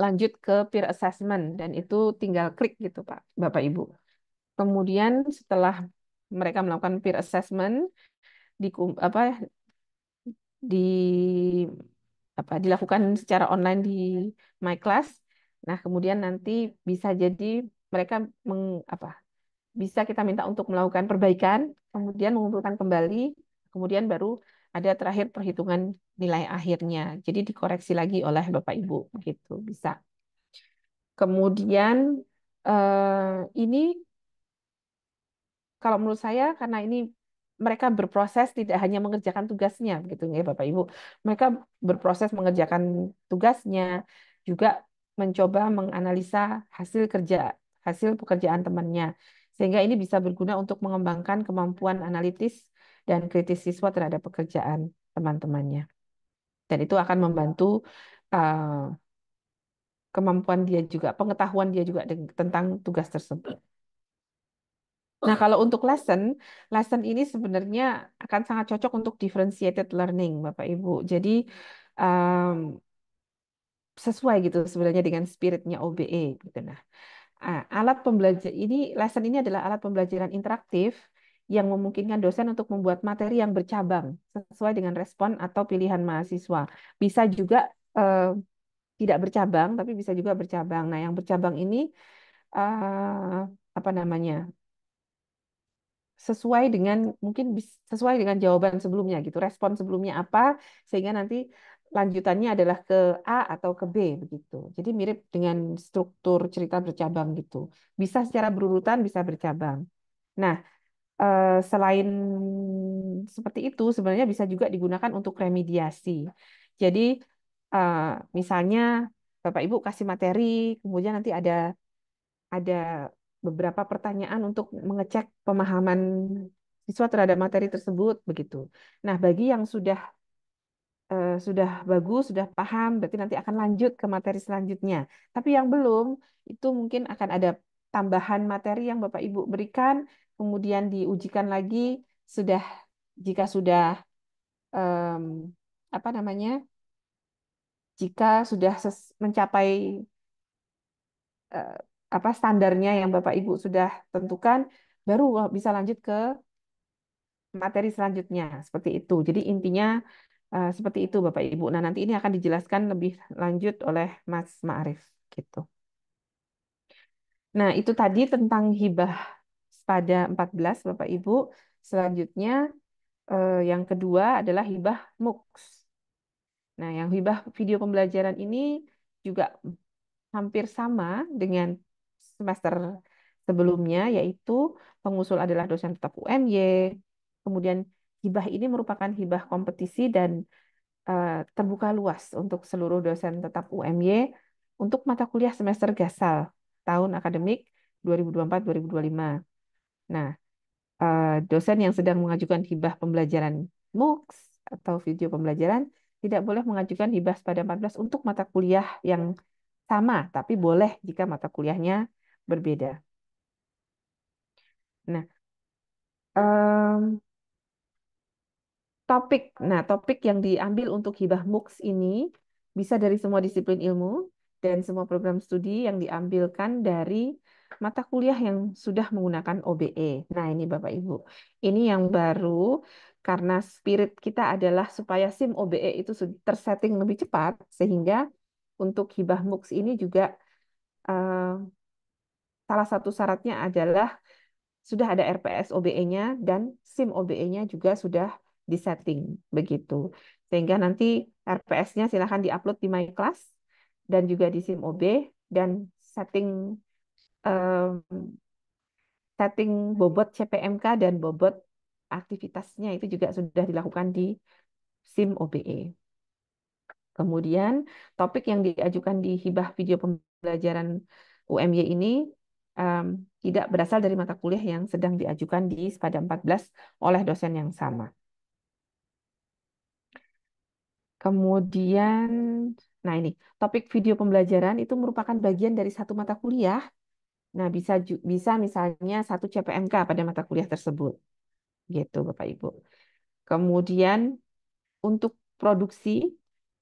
lanjut ke peer assessment dan itu tinggal klik gitu Pak Bapak Ibu. Kemudian setelah mereka melakukan peer assessment di apa di apa dilakukan secara online di My Class. Nah, kemudian nanti bisa jadi mereka meng, apa bisa kita minta untuk melakukan perbaikan, kemudian mengumpulkan kembali, kemudian baru ada terakhir perhitungan nilai akhirnya. Jadi dikoreksi lagi oleh Bapak Ibu gitu bisa. Kemudian eh, ini kalau menurut saya karena ini mereka berproses tidak hanya mengerjakan tugasnya gitu ya Bapak Ibu. Mereka berproses mengerjakan tugasnya juga mencoba menganalisa hasil kerja hasil pekerjaan temannya sehingga ini bisa berguna untuk mengembangkan kemampuan analitis dan kritis siswa terhadap pekerjaan teman-temannya. Dan itu akan membantu eh, kemampuan dia juga, pengetahuan dia juga tentang tugas tersebut. Nah, kalau untuk lesson, lesson ini sebenarnya akan sangat cocok untuk differentiated learning, Bapak Ibu. Jadi um, sesuai gitu sebenarnya dengan spiritnya OBE gitu nah. Alat pembelajaran ini lesson ini adalah alat pembelajaran interaktif yang memungkinkan dosen untuk membuat materi yang bercabang sesuai dengan respon atau pilihan mahasiswa. Bisa juga eh, tidak bercabang, tapi bisa juga bercabang. Nah, yang bercabang ini eh, apa namanya? sesuai dengan mungkin sesuai dengan jawaban sebelumnya gitu, respon sebelumnya apa sehingga nanti lanjutannya adalah ke A atau ke B begitu. Jadi mirip dengan struktur cerita bercabang gitu. Bisa secara berurutan, bisa bercabang. Nah, Eh, selain seperti itu sebenarnya bisa juga digunakan untuk remediasi. Jadi eh, misalnya Bapak Ibu kasih materi, kemudian nanti ada ada beberapa pertanyaan untuk mengecek pemahaman siswa terhadap materi tersebut begitu. Nah, bagi yang sudah eh, sudah bagus, sudah paham, berarti nanti akan lanjut ke materi selanjutnya. Tapi yang belum itu mungkin akan ada tambahan materi yang Bapak Ibu berikan kemudian diujikan lagi sudah jika sudah um, apa namanya jika sudah mencapai uh, apa standarnya yang Bapak Ibu sudah tentukan baru bisa lanjut ke materi selanjutnya seperti itu. Jadi intinya uh, seperti itu Bapak Ibu. Nah, nanti ini akan dijelaskan lebih lanjut oleh Mas Ma'arif gitu. Nah, itu tadi tentang hibah pada 14 Bapak Ibu. Selanjutnya eh, yang kedua adalah hibah MOOCs. Nah, yang hibah video pembelajaran ini juga hampir sama dengan semester sebelumnya yaitu pengusul adalah dosen tetap UMY. Kemudian hibah ini merupakan hibah kompetisi dan eh, terbuka luas untuk seluruh dosen tetap UMY untuk mata kuliah semester gasal tahun akademik 2024-2025. Nah, eh, dosen yang sedang mengajukan hibah pembelajaran MOOCs atau video pembelajaran tidak boleh mengajukan hibah pada 14 untuk mata kuliah yang sama, tapi boleh jika mata kuliahnya berbeda. Nah, um, topik. Nah, topik yang diambil untuk hibah MOOCs ini bisa dari semua disiplin ilmu dan semua program studi yang diambilkan dari mata kuliah yang sudah menggunakan OBE. Nah, ini Bapak Ibu. Ini yang baru karena spirit kita adalah supaya SIM OBE itu tersetting lebih cepat sehingga untuk hibah MUX ini juga uh, salah satu syaratnya adalah sudah ada RPS OBE-nya dan SIM OBE-nya juga sudah disetting begitu. Sehingga nanti RPS-nya silahkan diupload di My Class dan juga di SIM OBE dan setting um, setting bobot CPMK dan bobot aktivitasnya itu juga sudah dilakukan di SIM OBE. Kemudian topik yang diajukan di hibah video pembelajaran UMY ini um, tidak berasal dari mata kuliah yang sedang diajukan di pada 14 oleh dosen yang sama. Kemudian, nah ini, topik video pembelajaran itu merupakan bagian dari satu mata kuliah Nah, bisa bisa misalnya satu CPMK pada mata kuliah tersebut. Gitu, Bapak Ibu. Kemudian untuk produksi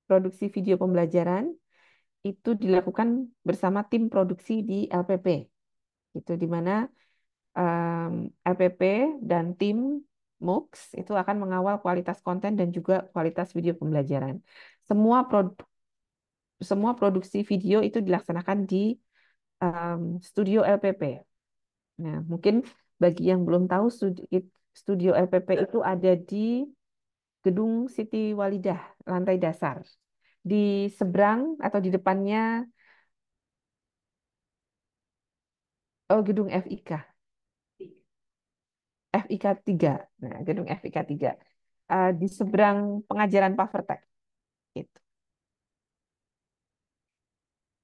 produksi video pembelajaran itu dilakukan bersama tim produksi di LPP. Itu di mana um, LPP dan tim MOOCs itu akan mengawal kualitas konten dan juga kualitas video pembelajaran. Semua produ semua produksi video itu dilaksanakan di um, studio LPP. Nah, mungkin bagi yang belum tahu studio LPP ya. itu ada di gedung Siti Walidah lantai dasar. Di seberang atau di depannya oh gedung FIK. FIK 3. Nah, gedung FIK 3. Uh, eh, di seberang pengajaran Pavertek. Itu.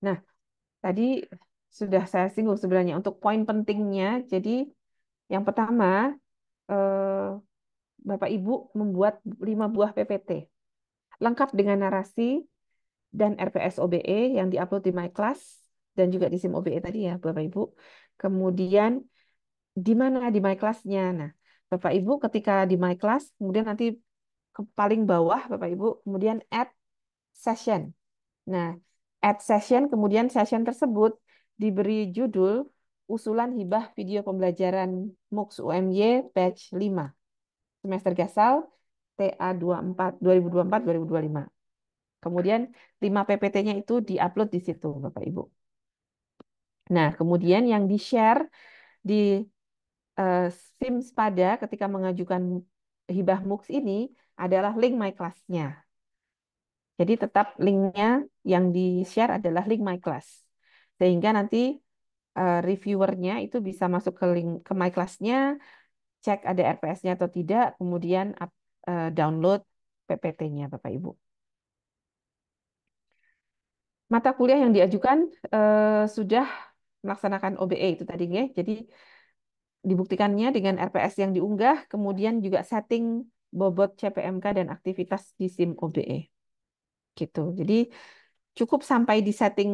Nah, tadi sudah saya singgung sebenarnya untuk poin pentingnya. Jadi yang pertama, eh, Bapak Ibu membuat lima buah PPT lengkap dengan narasi dan RPS OBE yang diupload di My Class dan juga di SIM OBE tadi ya Bapak Ibu. Kemudian di mana di My class Nah, Bapak Ibu ketika di My Class, kemudian nanti ke paling bawah Bapak Ibu, kemudian add session. Nah, add session kemudian session tersebut diberi judul Usulan Hibah Video Pembelajaran MUKS UMY Batch 5 semester gasal TA 24 2024 2025. Kemudian 5 PPT-nya itu diupload di situ, Bapak Ibu. Nah, kemudian yang di-share di uh, eh, pada Spada ketika mengajukan hibah MUKS ini adalah link My Class-nya. Jadi tetap link-nya yang di-share adalah link My Class sehingga nanti uh, reviewernya itu bisa masuk ke link ke my class-nya, cek ada RPS-nya atau tidak, kemudian up, uh, download PPT-nya Bapak Ibu. Mata kuliah yang diajukan uh, sudah melaksanakan OBE itu tadi ya. Jadi dibuktikannya dengan RPS yang diunggah, kemudian juga setting bobot CPMK dan aktivitas di SIM OBE. Gitu. Jadi cukup sampai di setting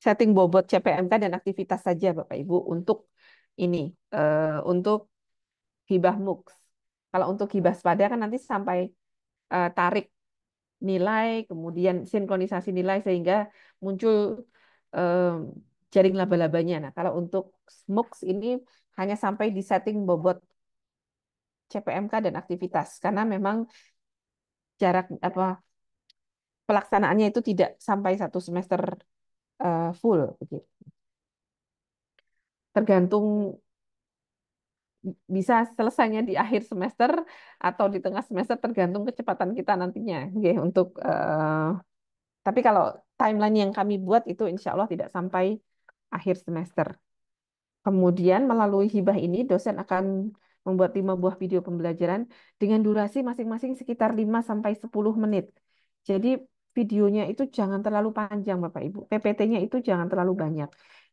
setting bobot CPMK dan aktivitas saja Bapak Ibu untuk ini uh, untuk hibah MUX. Kalau untuk hibah sepada kan nanti sampai uh, tarik nilai, kemudian sinkronisasi nilai sehingga muncul um, jaring laba-labanya. Nah, kalau untuk MOOC ini hanya sampai di setting bobot CPMK dan aktivitas karena memang jarak apa pelaksanaannya itu tidak sampai satu semester uh, full begitu. Tergantung bisa selesainya di akhir semester atau di tengah semester tergantung kecepatan kita nantinya. Oke, untuk uh, tapi kalau timeline yang kami buat itu insya Allah tidak sampai akhir semester. Kemudian melalui hibah ini dosen akan membuat lima buah video pembelajaran dengan durasi masing-masing sekitar 5 sampai 10 menit. Jadi videonya itu jangan terlalu panjang Bapak Ibu. PPT-nya itu jangan terlalu banyak.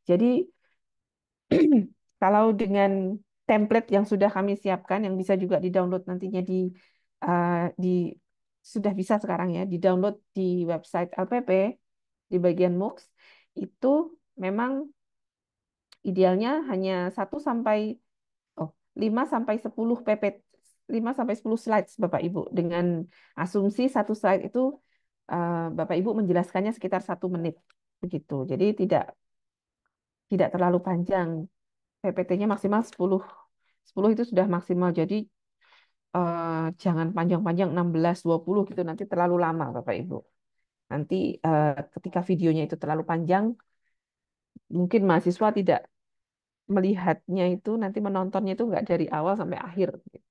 Jadi kalau dengan template yang sudah kami siapkan yang bisa juga di-download nantinya di uh, di sudah bisa sekarang ya, di-download di website LPP di bagian MOOCs itu memang idealnya hanya 1 sampai oh 5 sampai 10 PPT 5 sampai 10 slides Bapak Ibu dengan asumsi satu slide itu Eh, Bapak Ibu menjelaskannya sekitar satu menit begitu. Jadi tidak tidak terlalu panjang. PPT-nya maksimal 10. 10 itu sudah maksimal. Jadi uh, jangan panjang-panjang 16 20 gitu nanti terlalu lama Bapak Ibu. Nanti uh, ketika videonya itu terlalu panjang mungkin mahasiswa tidak melihatnya itu nanti menontonnya itu enggak dari awal sampai akhir gitu.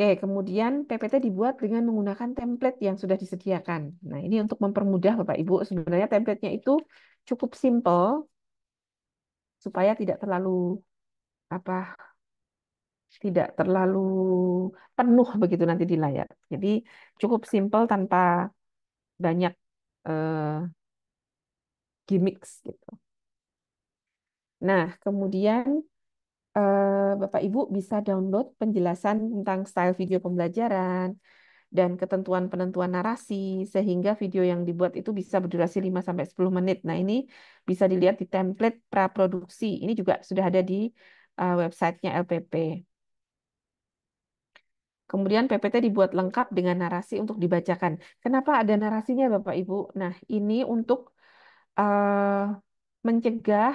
Oke, kemudian PPT dibuat dengan menggunakan template yang sudah disediakan. Nah, ini untuk mempermudah Bapak Ibu. Sebenarnya templatenya itu cukup simple supaya tidak terlalu apa tidak terlalu penuh begitu nanti di layar. Jadi cukup simple tanpa banyak uh, gimmicks gitu. Nah, kemudian Eh, Bapak Ibu bisa download penjelasan tentang style video pembelajaran dan ketentuan penentuan narasi sehingga video yang dibuat itu bisa berdurasi 5 sampai 10 menit. Nah, ini bisa dilihat di template praproduksi. Ini juga sudah ada di uh, websitenya LPP. Kemudian PPT dibuat lengkap dengan narasi untuk dibacakan. Kenapa ada narasinya Bapak Ibu? Nah, ini untuk uh, mencegah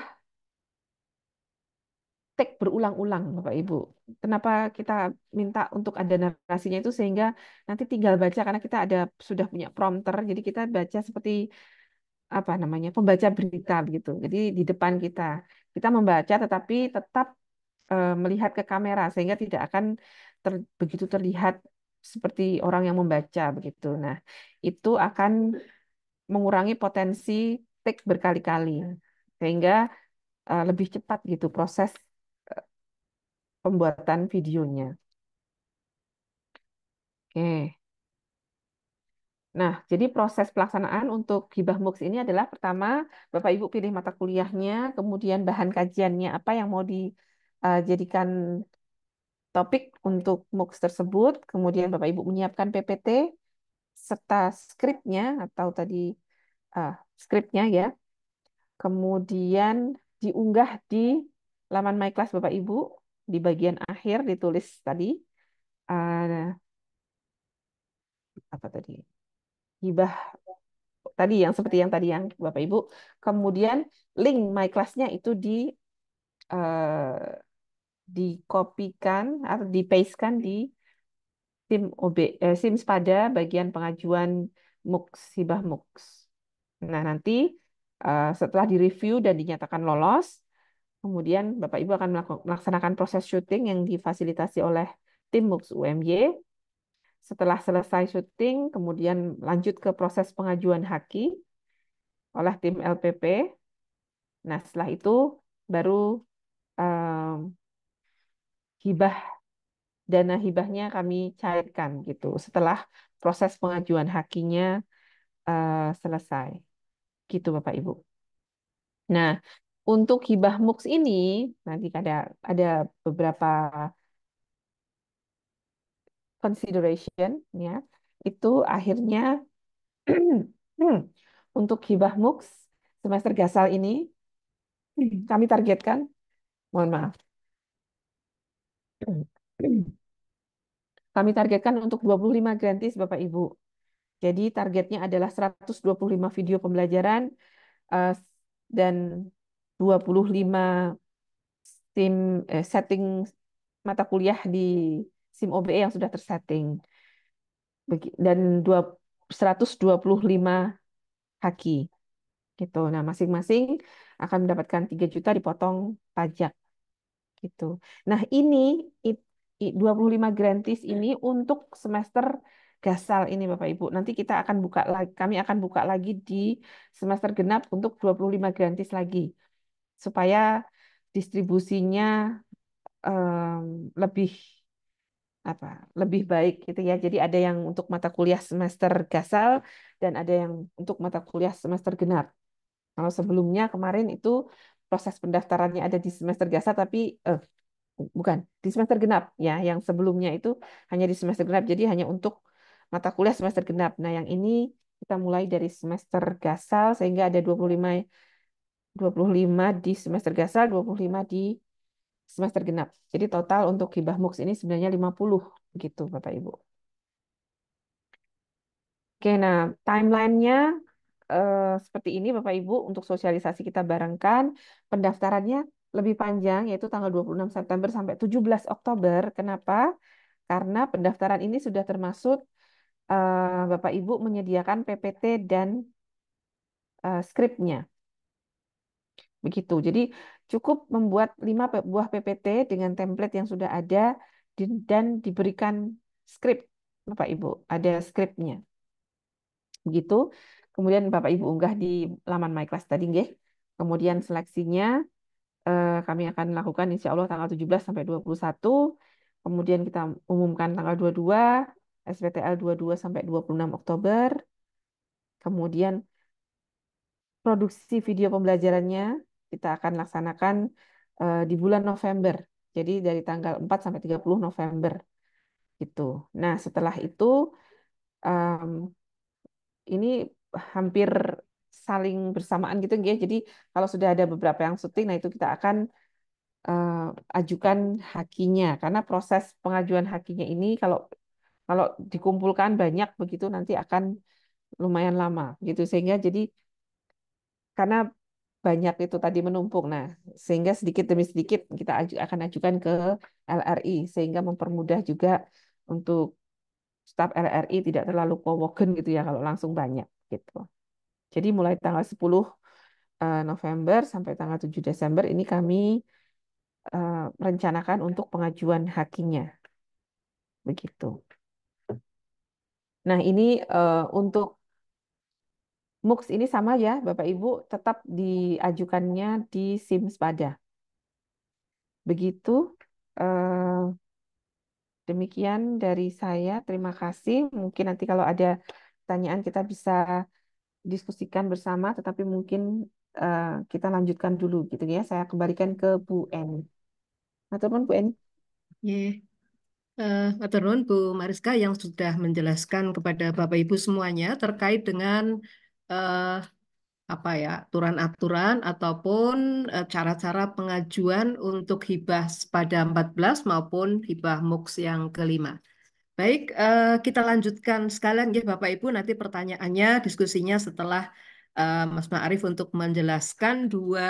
repeat berulang-ulang Bapak Ibu. Kenapa kita minta untuk ada narasinya itu sehingga nanti tinggal baca karena kita ada sudah punya prompter jadi kita baca seperti apa namanya pembaca berita begitu. Jadi di depan kita kita membaca tetapi tetap e, melihat ke kamera sehingga tidak akan ter, begitu terlihat seperti orang yang membaca begitu. Nah, itu akan mengurangi potensi take berkali-kali sehingga e, lebih cepat gitu proses pembuatan videonya. Oke. Nah, jadi proses pelaksanaan untuk hibah MOOCs ini adalah pertama, Bapak Ibu pilih mata kuliahnya, kemudian bahan kajiannya apa yang mau dijadikan eh, topik untuk MOOCs tersebut, kemudian Bapak Ibu menyiapkan PPT serta skripnya atau tadi uh, skripnya ya. Kemudian diunggah di laman MyClass Bapak Ibu di bagian akhir ditulis tadi uh, apa tadi hibah tadi yang seperti yang tadi yang Bapak Ibu kemudian link my classnya itu di uh, dikopikan atau di paste kan di SIM OB eh, SIMS pada bagian pengajuan mux hibah mux Nah, nanti uh, setelah direview dan dinyatakan lolos, Kemudian Bapak Ibu akan melaksanakan proses syuting yang difasilitasi oleh tim MUX UMY. Setelah selesai syuting, kemudian lanjut ke proses pengajuan haki oleh tim LPP. Nah, setelah itu baru um, hibah dana hibahnya kami cairkan gitu setelah proses pengajuan hakinya uh, selesai gitu Bapak Ibu. Nah untuk hibah MOOCs ini, nanti ada, ada beberapa consideration, ya itu akhirnya untuk hibah MOOCs semester gasal ini kami targetkan, mohon maaf, kami targetkan untuk 25 grantis Bapak Ibu. Jadi targetnya adalah 125 video pembelajaran eh, dan 25 sim eh, setting mata kuliah di SIM OBE yang sudah tersetting. Dan 125 haki. Gitu. Nah, masing-masing akan mendapatkan 3 juta dipotong pajak. Gitu. Nah, ini 25 grantis ini untuk semester gasal ini Bapak Ibu. Nanti kita akan buka lagi kami akan buka lagi di semester genap untuk 25 grantis lagi supaya distribusinya um, lebih apa lebih baik gitu ya. Jadi ada yang untuk mata kuliah semester gasal dan ada yang untuk mata kuliah semester genap. Kalau sebelumnya kemarin itu proses pendaftarannya ada di semester gasal tapi eh, bukan di semester genap ya. Yang sebelumnya itu hanya di semester genap jadi hanya untuk mata kuliah semester genap. Nah, yang ini kita mulai dari semester gasal sehingga ada 25 25 di semester gasal, 25 di semester genap. Jadi total untuk hibah MOOCs ini sebenarnya 50 gitu Bapak Ibu. Oke, nah timelinenya eh, seperti ini Bapak Ibu untuk sosialisasi kita barengkan pendaftarannya lebih panjang yaitu tanggal 26 September sampai 17 Oktober. Kenapa? Karena pendaftaran ini sudah termasuk eh, Bapak Ibu menyediakan PPT dan eh, skripnya Begitu. Jadi cukup membuat lima buah PPT dengan template yang sudah ada dan diberikan skrip Bapak Ibu. Ada skripnya. Begitu. Kemudian Bapak Ibu unggah di laman myclass tadi nggih. Kemudian seleksinya eh, kami akan lakukan insya Allah tanggal 17 sampai 21. Kemudian kita umumkan tanggal 22, SPTL 22 sampai 26 Oktober. Kemudian produksi video pembelajarannya kita akan laksanakan uh, di bulan November. Jadi dari tanggal 4 sampai 30 November. Gitu. Nah, setelah itu um, ini hampir saling bersamaan gitu ya. Jadi kalau sudah ada beberapa yang syuting, nah itu kita akan uh, ajukan hakinya karena proses pengajuan hakinya ini kalau kalau dikumpulkan banyak begitu nanti akan lumayan lama gitu sehingga jadi karena banyak itu tadi menumpuk. Nah, sehingga sedikit demi sedikit kita akan ajukan ke LRI sehingga mempermudah juga untuk staf LRI tidak terlalu powogen gitu ya kalau langsung banyak gitu. Jadi mulai tanggal 10 eh, November sampai tanggal 7 Desember ini kami uh, rencanakan untuk pengajuan hakinya. Begitu. Nah, ini eh, untuk Mux ini sama ya, Bapak Ibu, tetap diajukannya di SIMS pada. Begitu eh, demikian dari saya. Terima kasih. Mungkin nanti kalau ada pertanyaan kita bisa diskusikan bersama, tetapi mungkin eh, kita lanjutkan dulu gitu ya. Saya kembalikan ke Bu N. Ataupun Bu N. Yeah. Eh, uh, Bu Mariska yang sudah menjelaskan kepada Bapak Ibu semuanya terkait dengan uh, apa ya aturan-aturan ataupun eh, cara-cara uh, pengajuan untuk hibah pada 14 maupun hibah MUKS yang kelima. Baik, uh, kita lanjutkan sekalian ya Bapak Ibu nanti pertanyaannya diskusinya setelah uh, Mas Ma'arif untuk menjelaskan dua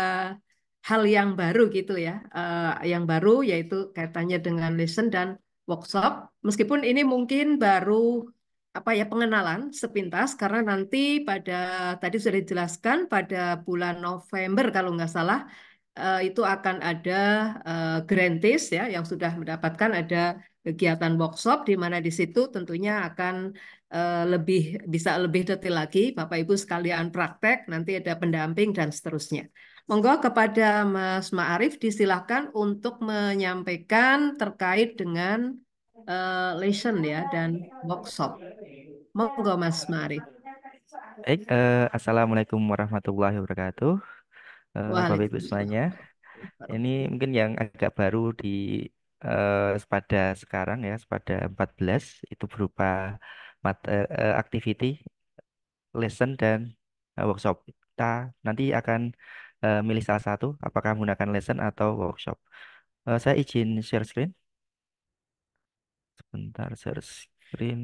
hal yang baru gitu ya, Uh, yang baru yaitu kaitannya dengan lesson dan workshop. Meskipun ini mungkin baru apa ya pengenalan sepintas karena nanti pada tadi sudah dijelaskan pada bulan November kalau nggak salah eh, itu akan ada eh, grantis ya yang sudah mendapatkan ada kegiatan workshop di mana di situ tentunya akan eh, lebih bisa lebih detail lagi Bapak Ibu sekalian praktek nanti ada pendamping dan seterusnya. Monggo kepada Mas Ma'arif disilahkan untuk menyampaikan terkait dengan uh, eh, lesson ya dan workshop. Monggo Mas Mari. Baik, uh, Assalamualaikum warahmatullahi wabarakatuh. Uh, Bapak Ibu semuanya. Ini mungkin yang agak baru di uh, pada sekarang ya, pada 14 itu berupa uh, activity, lesson dan uh, workshop. Kita nanti akan uh, milih salah satu, apakah menggunakan lesson atau workshop. Uh, saya izin share screen. Bentar share screen.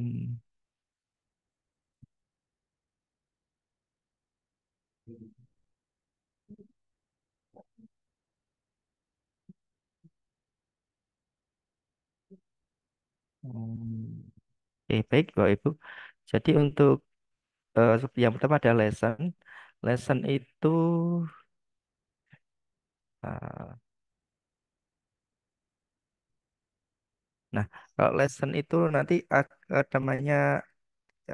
Hmm. Oke, baik Bapak Ibu. Jadi untuk uh, yang pertama ada lesson. Lesson itu uh, nah kalau lesson itu nanti eh, namanya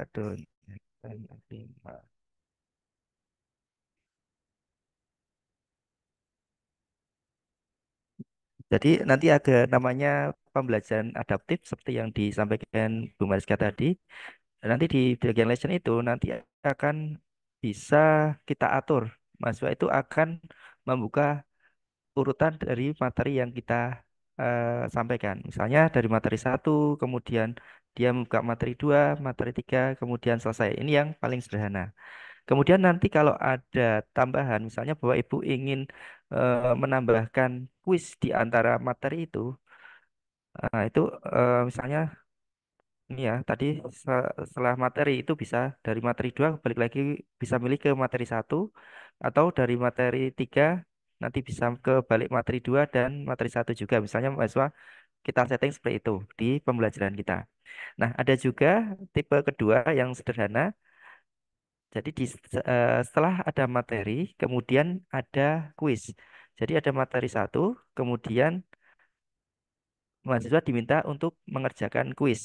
aduh Jadi nanti ada namanya pembelajaran adaptif seperti yang disampaikan Bu Mariska tadi. Nanti di bagian lesson itu nanti akan bisa kita atur. Mahasiswa itu akan membuka urutan dari materi yang kita uh, sampaikan. Misalnya dari materi satu, kemudian dia membuka materi dua, materi tiga, kemudian selesai. Ini yang paling sederhana. Kemudian nanti kalau ada tambahan, misalnya bahwa ibu ingin uh, menambahkan kuis di antara materi itu, uh, itu uh, misalnya ini ya tadi setelah materi itu bisa dari materi dua balik lagi bisa milih ke materi satu atau dari materi tiga nanti bisa ke balik materi 2 dan materi 1 juga. Misalnya mahasiswa kita setting seperti itu di pembelajaran kita. Nah, ada juga tipe kedua yang sederhana. Jadi di, eh, setelah ada materi, kemudian ada kuis. Jadi ada materi satu, kemudian mahasiswa diminta untuk mengerjakan kuis.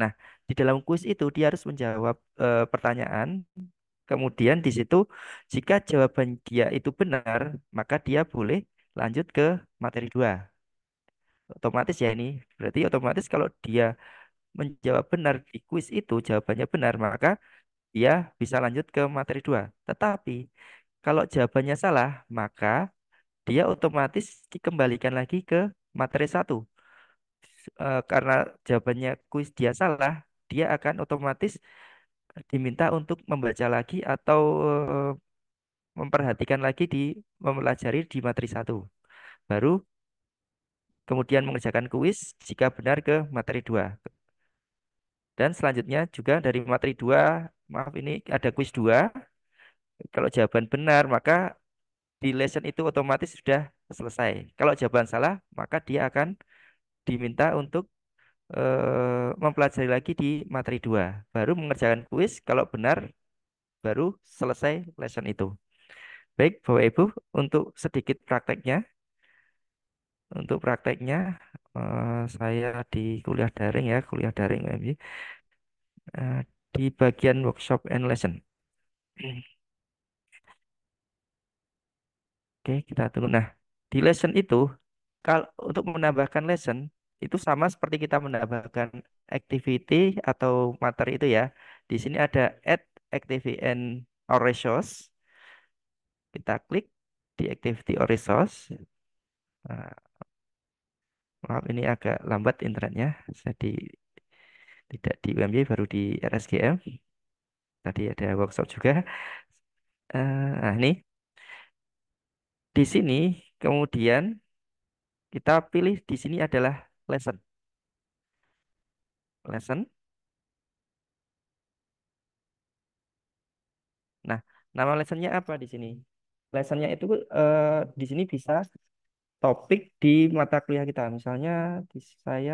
Nah, di dalam kuis itu dia harus menjawab e, pertanyaan Kemudian di situ jika jawaban dia itu benar, maka dia boleh lanjut ke materi dua. Otomatis ya ini. Berarti otomatis kalau dia menjawab benar di kuis itu jawabannya benar, maka dia bisa lanjut ke materi dua. Tetapi kalau jawabannya salah, maka dia otomatis dikembalikan lagi ke materi satu. Eh, karena jawabannya kuis dia salah, dia akan otomatis diminta untuk membaca lagi atau eh, memperhatikan lagi di mempelajari di materi satu. Baru kemudian mengerjakan kuis jika benar ke materi dua. Dan selanjutnya juga dari materi dua, maaf ini ada kuis dua. Kalau jawaban benar maka di lesson itu otomatis sudah selesai. Kalau jawaban salah maka dia akan diminta untuk Eh, mempelajari lagi di materi 2. Baru mengerjakan kuis, kalau benar baru selesai lesson itu. Baik, Bapak Ibu, untuk sedikit prakteknya. Untuk prakteknya, eh, saya di kuliah daring ya, kuliah daring. Eh, di bagian workshop and lesson. Oke, kita tunggu. Nah, di lesson itu, kalau untuk menambahkan lesson, itu sama seperti kita menambahkan activity atau materi itu ya. Di sini ada add activity and or resource. Kita klik di activity or resource. Nah, maaf ini agak lambat internetnya. Jadi tidak di UMY baru di RSGM. Tadi ada workshop juga. Eh, nah ini di sini kemudian kita pilih di sini adalah lesson. Lesson. Nah, nama lessonnya apa di sini? Lessonnya itu eh, di sini bisa topik di mata kuliah kita. Misalnya saya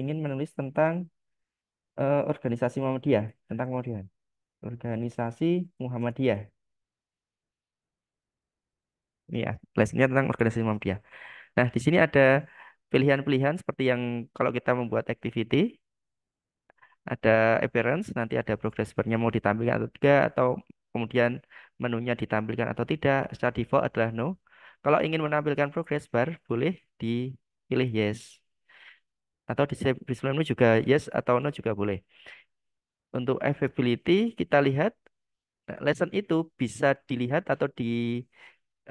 ingin menulis tentang eh, organisasi Muhammadiyah, tentang Muhammadiyah. Organisasi Muhammadiyah. Ya, lessonnya tentang organisasi Muhammadiyah. Nah, di sini ada pilihan-pilihan seperti yang kalau kita membuat activity ada appearance nanti ada progress bar-nya mau ditampilkan atau tidak atau kemudian menunya ditampilkan atau tidak secara default adalah no kalau ingin menampilkan progress bar boleh dipilih yes atau di display menu juga yes atau no juga boleh untuk availability kita lihat nah, lesson itu bisa dilihat atau di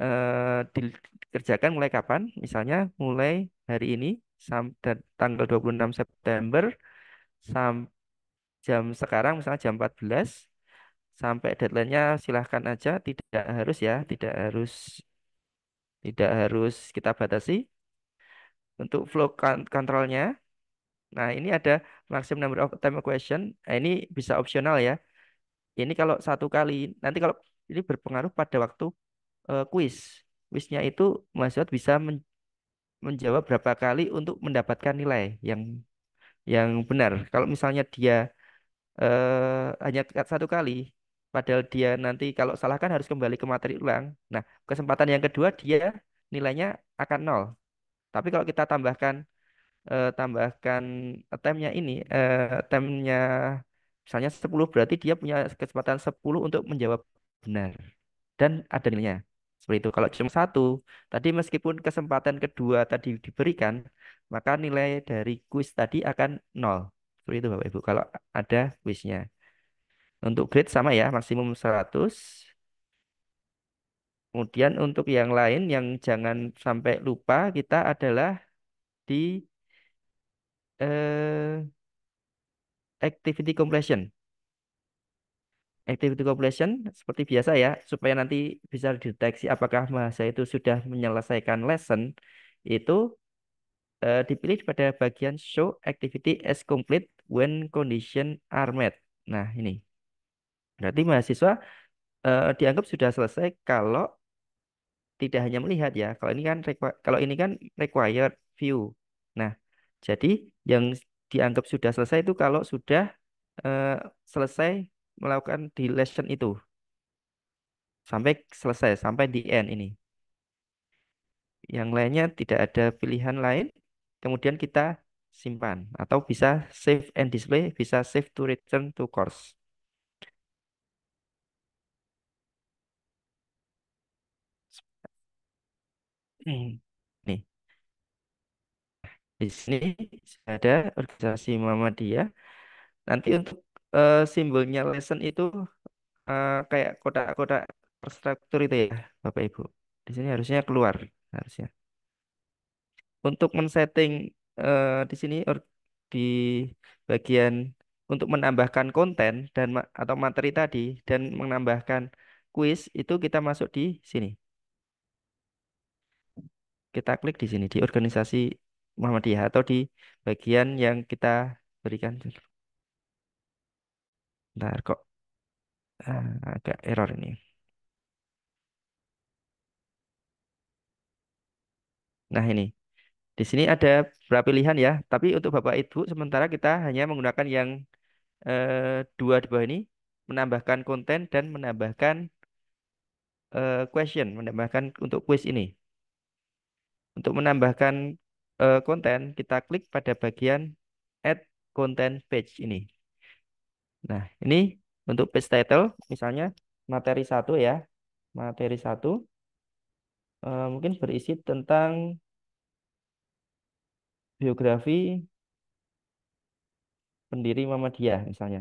eh, dikerjakan mulai kapan? Misalnya mulai hari ini sampai tanggal 26 September sam jam sekarang misalnya jam 14 sampai deadline-nya silahkan aja tidak harus ya tidak harus tidak harus kita batasi untuk flow control-nya, kan-, nah ini ada maximum number of time question nah, ini bisa opsional ya ini kalau satu kali nanti kalau ini berpengaruh pada waktu uh, eh, kuis. Kuisnya itu mahasiswa bisa men menjawab berapa kali untuk mendapatkan nilai yang yang benar. Kalau misalnya dia uh, hanya satu kali, padahal dia nanti kalau salah kan harus kembali ke materi ulang. Nah, kesempatan yang kedua dia nilainya akan nol. Tapi kalau kita tambahkan uh, tambahkan temnya ini, temnya misalnya 10 berarti dia punya kesempatan 10 untuk menjawab benar dan ada nilainya. Seperti itu. Kalau cuma satu, tadi meskipun kesempatan kedua tadi diberikan, maka nilai dari kuis tadi akan nol. Seperti itu Bapak Ibu. Kalau ada kuisnya. Untuk grade sama ya, maksimum 100. Kemudian untuk yang lain yang jangan sampai lupa kita adalah di eh, activity completion activity completion seperti biasa ya supaya nanti bisa dideteksi apakah mahasiswa itu sudah menyelesaikan lesson itu uh, dipilih pada bagian show activity as complete when condition are met. Nah, ini. Berarti mahasiswa uh, dianggap sudah selesai kalau tidak hanya melihat ya. Kalau ini kan kalau ini kan required view. Nah, jadi yang dianggap sudah selesai itu kalau sudah uh, selesai melakukan di lesson itu sampai selesai sampai di end ini yang lainnya tidak ada pilihan lain kemudian kita simpan atau bisa save and display bisa save to return to course nih di sini ada organisasi Muhammadiyah nanti untuk eh, simbolnya lesson itu uh, kayak kotak-kotak struktur itu ya, Bapak Ibu. Di sini harusnya keluar harusnya. Untuk men-setting eh, di sini or, di bagian untuk menambahkan konten dan atau materi tadi dan menambahkan quiz itu kita masuk di sini. Kita klik di sini di organisasi Muhammadiyah atau di bagian yang kita berikan Bentar kok uh, agak error ini. Nah ini. Di sini ada beberapa pilihan ya. Tapi untuk Bapak Ibu sementara kita hanya menggunakan yang uh, dua di bawah ini. Menambahkan konten dan menambahkan uh, question. Menambahkan untuk quiz ini. Untuk menambahkan konten kita klik pada bagian add content page ini. Nah, ini untuk page title misalnya materi satu ya. Materi satu e, mungkin berisi tentang biografi pendiri Muhammadiyah misalnya.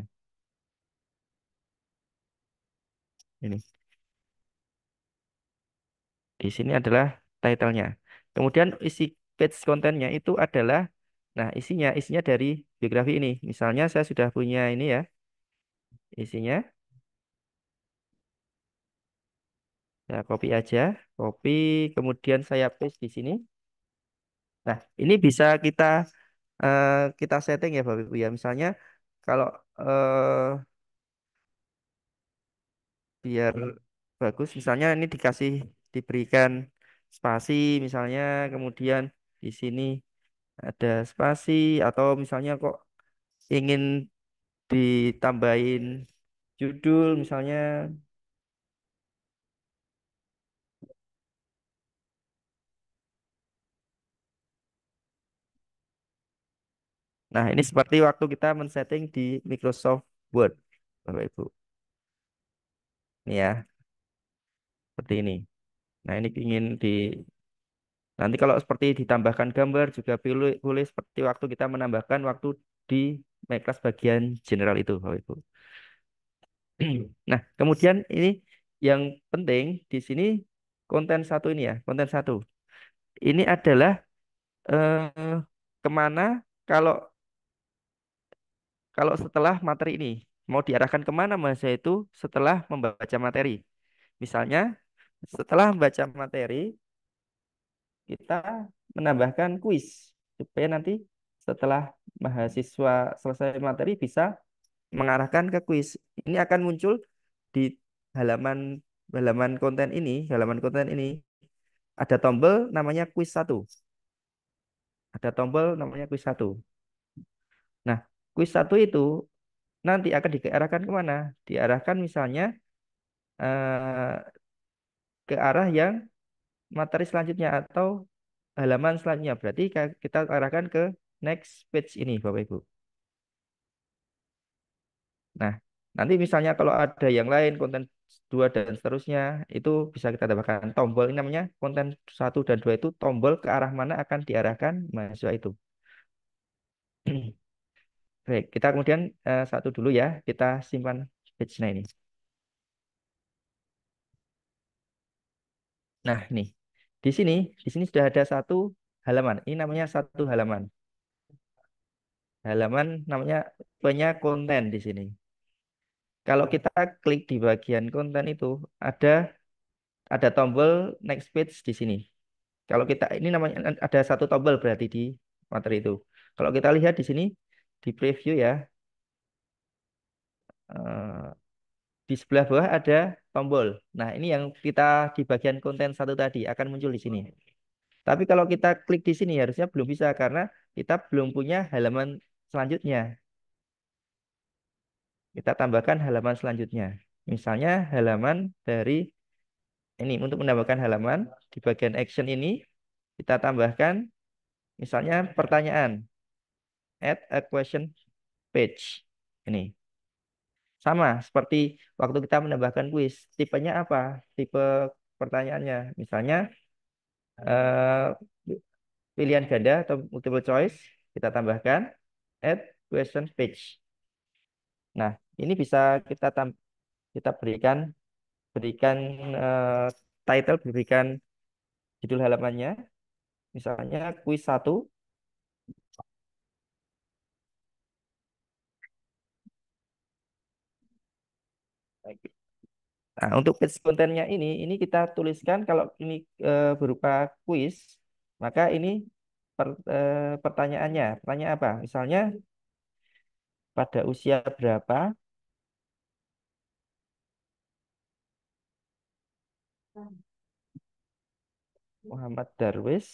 Ini. Di sini adalah titlenya. Kemudian isi page kontennya itu adalah Nah, isinya isinya dari biografi ini. Misalnya saya sudah punya ini ya, Isinya? Saya copy aja, copy, kemudian saya paste di sini. Nah, ini bisa kita uh, kita setting ya Bapak Ibu ya. Misalnya kalau uh, biar bagus misalnya ini dikasih diberikan spasi misalnya kemudian di sini ada spasi atau misalnya kok ingin ditambahin judul misalnya Nah, ini seperti waktu kita men-setting di Microsoft Word, Bapak Ibu. Ini ya. Seperti ini. Nah, ini ingin di nanti kalau seperti ditambahkan gambar juga boleh seperti waktu kita menambahkan waktu di kelas bagian general itu Bapak Ibu. Nah, kemudian ini yang penting di sini konten satu ini ya, konten satu. Ini adalah eh, kemana kalau kalau setelah materi ini mau diarahkan kemana mahasiswa itu setelah membaca materi. Misalnya setelah membaca materi kita menambahkan kuis supaya nanti setelah mahasiswa selesai materi bisa mengarahkan ke kuis. Ini akan muncul di halaman halaman konten ini, halaman konten ini ada tombol namanya kuis 1. Ada tombol namanya kuis 1. Nah, kuis 1 itu nanti akan diarahkan kemana? Diarahkan misalnya eh, ke arah yang materi selanjutnya atau halaman selanjutnya. Berarti kita arahkan ke next page ini Bapak Ibu. Nah, nanti misalnya kalau ada yang lain konten dua dan seterusnya itu bisa kita tambahkan tombol ini namanya konten satu dan dua itu tombol ke arah mana akan diarahkan mahasiswa itu. Baik, kita kemudian uh, satu dulu ya, kita simpan page ini. Nah, nih. Di sini, di sini sudah ada satu halaman. Ini namanya satu halaman halaman namanya punya konten di sini. Kalau kita klik di bagian konten itu ada ada tombol next page di sini. Kalau kita ini namanya ada satu tombol berarti di materi itu. Kalau kita lihat di sini di preview ya. Eh, di sebelah bawah ada tombol. Nah, ini yang kita di bagian konten satu tadi akan muncul di sini. Tapi kalau kita klik di sini harusnya belum bisa karena kita belum punya halaman selanjutnya. Kita tambahkan halaman selanjutnya. Misalnya halaman dari ini untuk menambahkan halaman di bagian action ini kita tambahkan misalnya pertanyaan add a question page ini. Sama seperti waktu kita menambahkan quiz tipenya apa? Tipe pertanyaannya. Misalnya uh, pilihan ganda atau multiple choice kita tambahkan at question page. Nah, ini bisa kita kita berikan berikan uh, title berikan judul halamannya. Misalnya kuis 1 Nah, untuk page kontennya ini, ini kita tuliskan kalau ini e, berupa kuis, maka ini per, eh, pertanyaannya. Pertanyaan apa? Misalnya pada usia berapa? Muhammad Darwis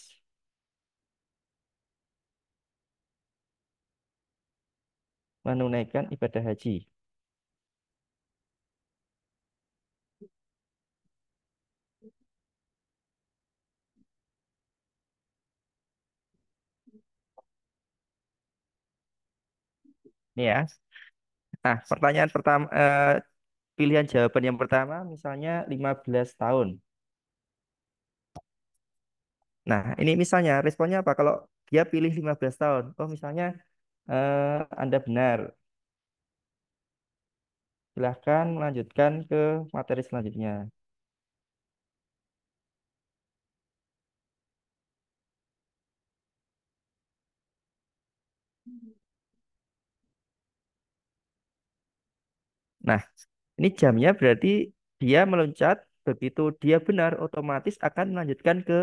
menunaikan ibadah haji. Ini ya. Nah, pertanyaan pertama eh, pilihan jawaban yang pertama misalnya 15 tahun. Nah, ini misalnya responnya apa? Kalau dia pilih 15 tahun. Oh, misalnya eh, Anda benar. Silahkan melanjutkan ke materi selanjutnya. Nah, ini jamnya berarti dia meloncat, begitu dia benar otomatis akan melanjutkan ke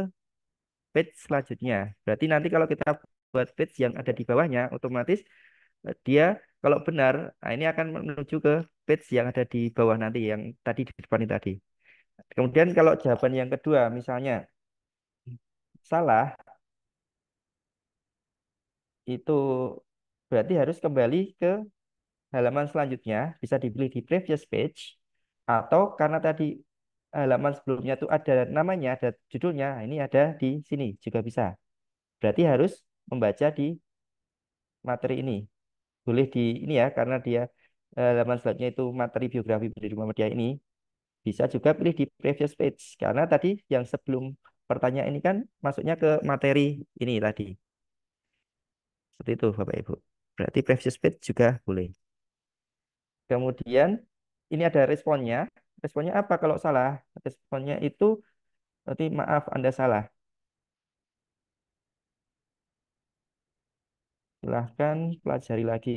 page selanjutnya. Berarti nanti kalau kita buat page yang ada di bawahnya, otomatis eh, dia kalau benar, nah ini akan menuju ke page yang ada di bawah nanti, yang tadi di depan tadi. Kemudian kalau jawaban yang kedua, misalnya salah, itu berarti harus kembali ke halaman selanjutnya bisa dipilih di previous page atau karena tadi eh, halaman sebelumnya itu ada namanya, ada judulnya, nah, ini ada di sini juga bisa. Berarti harus membaca di materi ini. Boleh di ini ya karena dia eh, halaman selanjutnya itu materi biografi Penduduk media ini. Bisa juga pilih di previous page karena tadi yang sebelum pertanyaan ini kan masuknya ke materi ini tadi. Seperti itu Bapak Ibu. Berarti previous page juga boleh. Kemudian ini ada responnya. Responnya apa kalau salah? Responnya itu berarti maaf Anda salah. Silahkan pelajari lagi.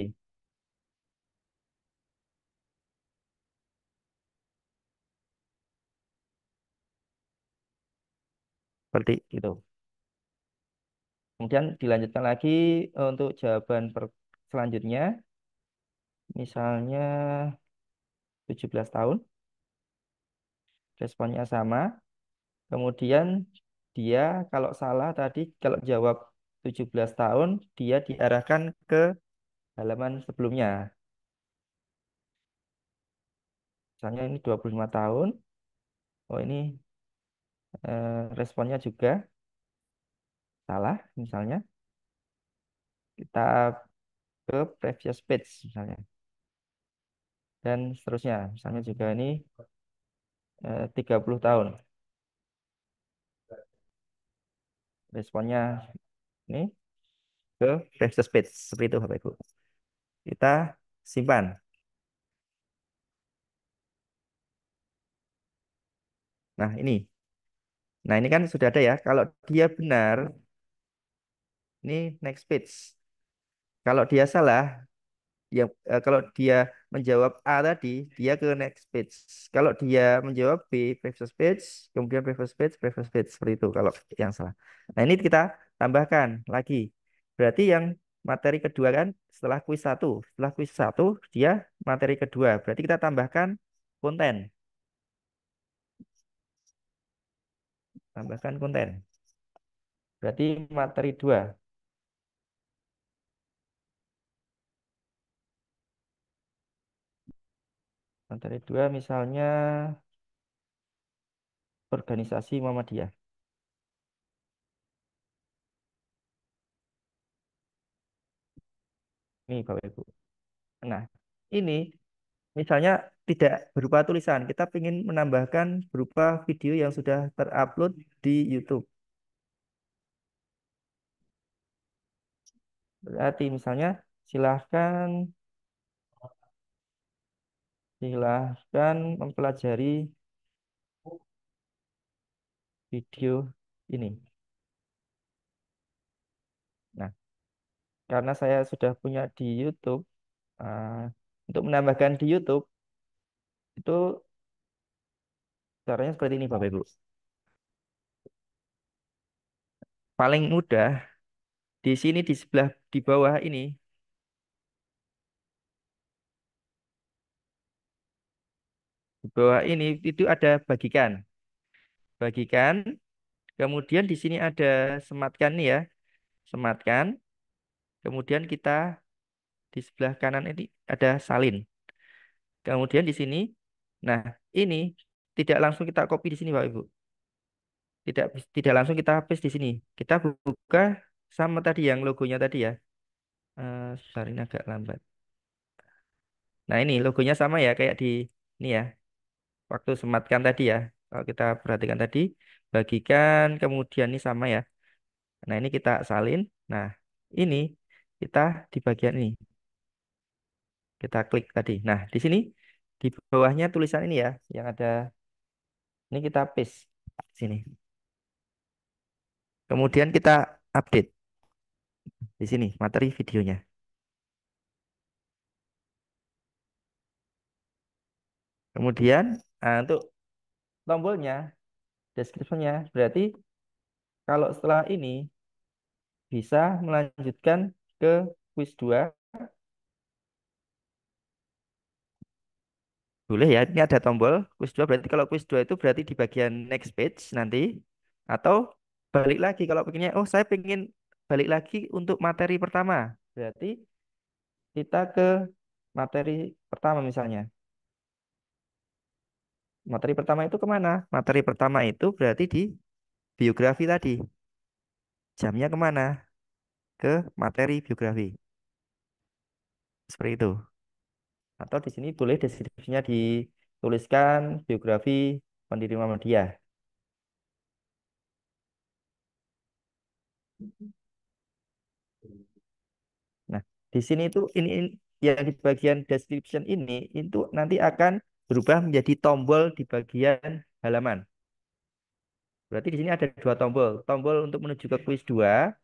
Seperti itu. Kemudian dilanjutkan lagi eh, untuk jawaban selanjutnya misalnya 17 tahun, responnya sama. Kemudian dia kalau salah tadi, kalau jawab 17 tahun, dia diarahkan ke halaman sebelumnya. Misalnya ini 25 tahun. Oh ini eh, responnya juga salah misalnya. Kita ke previous page misalnya dan seterusnya. Misalnya juga ini eh, 30 tahun. Responnya ini ke text speed seperti itu Bapak Ibu. Kita simpan. Nah, ini. Nah, ini kan sudah ada ya. Kalau dia benar, ini next page. Kalau dia salah, yang uh, kalau dia menjawab A tadi, dia ke next page. Kalau dia menjawab B, previous page, kemudian previous page, previous page seperti itu kalau yang salah. Nah, ini kita tambahkan lagi. Berarti yang materi kedua kan setelah kuis satu, setelah kuis satu dia materi kedua. Berarti kita tambahkan konten. Tambahkan konten. Berarti materi dua Materi dua misalnya organisasi Muhammadiyah. ini Bapak Ibu. Nah, ini misalnya tidak berupa tulisan. Kita ingin menambahkan berupa video yang sudah terupload di YouTube. Berarti misalnya silahkan silahkan mempelajari video ini. Nah, karena saya sudah punya di YouTube, uh, untuk menambahkan di YouTube, itu caranya seperti ini Bapak Ibu. Paling mudah, di sini di sebelah di bawah ini, di bawah ini itu ada bagikan. Bagikan. Kemudian di sini ada sematkan nih ya. Sematkan. Kemudian kita di sebelah kanan ini ada salin. Kemudian di sini. Nah, ini tidak langsung kita copy di sini Bapak Ibu. Tidak tidak langsung kita paste di sini. Kita buka sama tadi yang logonya tadi ya. Uh, ini agak lambat. Nah, ini logonya sama ya kayak di ini ya waktu sematkan tadi ya. Kalau kita perhatikan tadi, bagikan kemudian ini sama ya. Nah, ini kita salin. Nah, ini kita di bagian ini. Kita klik tadi. Nah, di sini di bawahnya tulisan ini ya yang ada ini kita paste di sini. Kemudian kita update di sini materi videonya. Kemudian Nah, untuk tombolnya, deskripsinya berarti kalau setelah ini bisa melanjutkan ke quiz 2. Boleh ya, ini ada tombol quiz 2. Berarti kalau quiz 2 itu berarti di bagian next page nanti. Atau balik lagi kalau pengennya, oh saya pengen balik lagi untuk materi pertama. Berarti kita ke materi pertama misalnya. Materi pertama itu kemana? Materi pertama itu berarti di biografi tadi. Jamnya kemana? Ke materi biografi. Seperti itu. Atau di sini boleh deskripsinya dituliskan biografi pendiri media. Nah, di sini itu ini, ini yang di bagian description ini itu nanti akan berubah menjadi tombol di bagian halaman. Berarti di sini ada dua tombol. Tombol untuk menuju ke kuis 2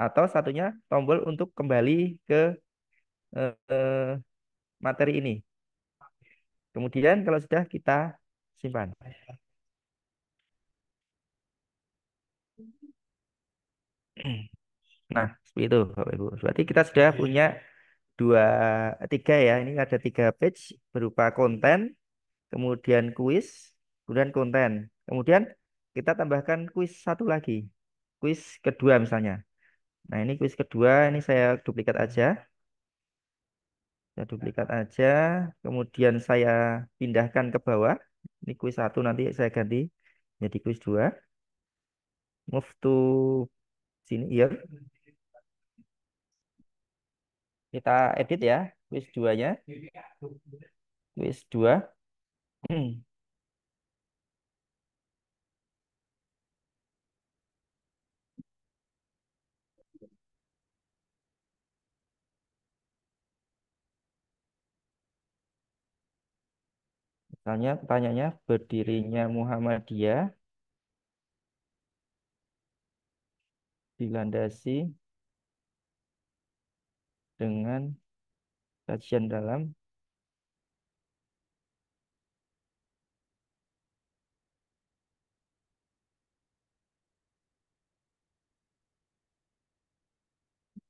atau satunya tombol untuk kembali ke eh, materi ini. Kemudian kalau sudah kita simpan. Nah, seperti itu Bapak Ibu. Berarti kita sudah punya dua tiga ya ini ada tiga page berupa konten kemudian kuis kemudian konten kemudian kita tambahkan kuis satu lagi kuis kedua misalnya nah ini kuis kedua ini saya duplikat aja saya duplikat aja kemudian saya pindahkan ke bawah ini kuis satu nanti saya ganti jadi kuis dua move to sini ya kita edit ya, quiz 2-nya. Quiz 2. Misalnya pertanyaannya berdirinya Muhammadiyah dilandasi dengan kajian dalam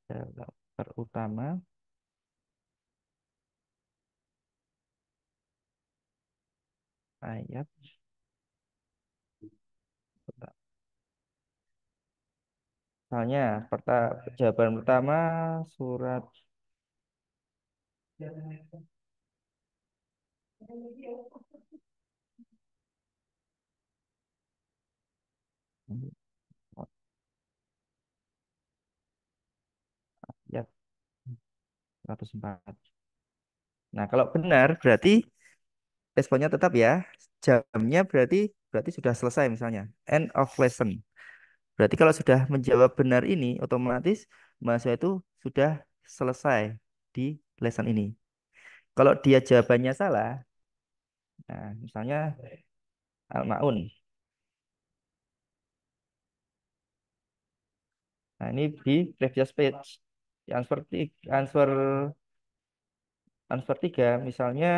dalam terutama ayat Misalnya, perta jawaban pertama surat ya 104. Nah, kalau benar berarti responnya tetap ya. Jamnya berarti berarti sudah selesai misalnya. End of lesson. Berarti kalau sudah menjawab benar ini, otomatis mahasiswa itu sudah selesai di lesson ini. Kalau dia jawabannya salah, nah, misalnya Al-Ma'un. Nah, ini di previous page. Answer, answer, answer 3, misalnya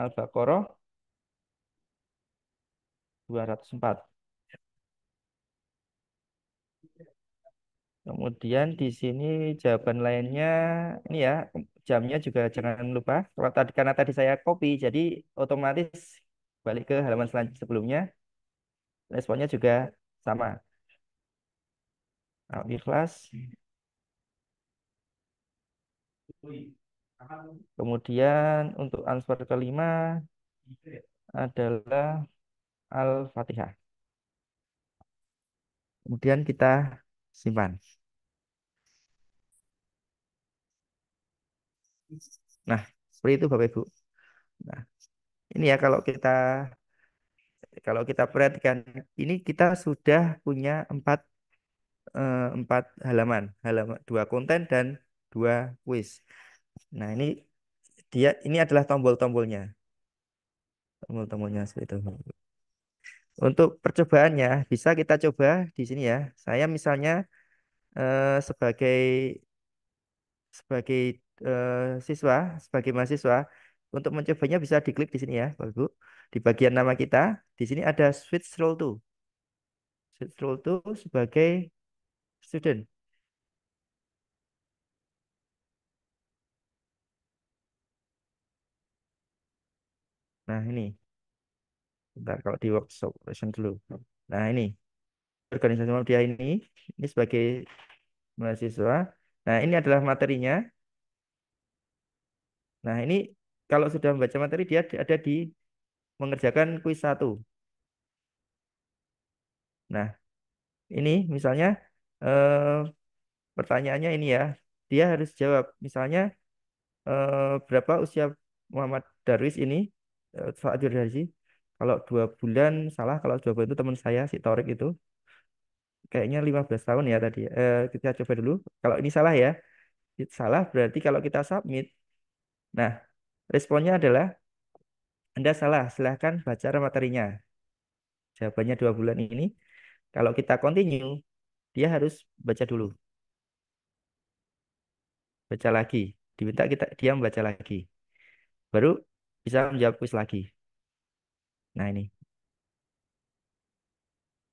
Al-Baqarah 204. Kemudian di sini jawaban lainnya ini ya jamnya juga jangan lupa. tadi karena tadi saya copy jadi otomatis balik ke halaman selanjutnya sebelumnya. Responnya juga sama. Nah, ikhlas. Kemudian untuk answer kelima adalah Al-Fatihah. Kemudian kita simpan. Nah, seperti itu Bapak Ibu. Nah, ini ya kalau kita kalau kita perhatikan ini kita sudah punya empat eh, empat halaman, halaman dua konten dan dua quiz. Nah, ini dia ini adalah tombol-tombolnya. Tombol-tombolnya seperti itu. Untuk percobaannya bisa kita coba di sini ya. Saya misalnya eh, sebagai sebagai Eh, siswa, sebagai mahasiswa, untuk mencobanya bisa diklik di sini ya, Bapak Ibu. Di bagian nama kita, di sini ada switch role to. Switch role to sebagai student. Nah, ini. Bentar, kalau di workshop lesson dulu. Nah, ini. Organisasi dia ini, ini sebagai mahasiswa. Nah, ini adalah materinya. Nah, ini kalau sudah membaca materi dia ada di mengerjakan kuis satu Nah, ini misalnya eh, pertanyaannya ini ya. Dia harus jawab misalnya eh, berapa usia Muhammad Darwis ini eh, saat Haji? Kalau dua bulan salah, kalau dua bulan itu teman saya si Torik itu kayaknya 15 tahun ya tadi. Eh, kita coba dulu. Kalau ini salah ya. Salah berarti kalau kita submit Nah, responnya adalah Anda salah, silahkan baca materinya. Jawabannya dua bulan ini. Kalau kita continue, dia harus baca dulu. Baca lagi. Diminta kita dia membaca lagi. Baru bisa menjawab quiz lagi. Nah ini.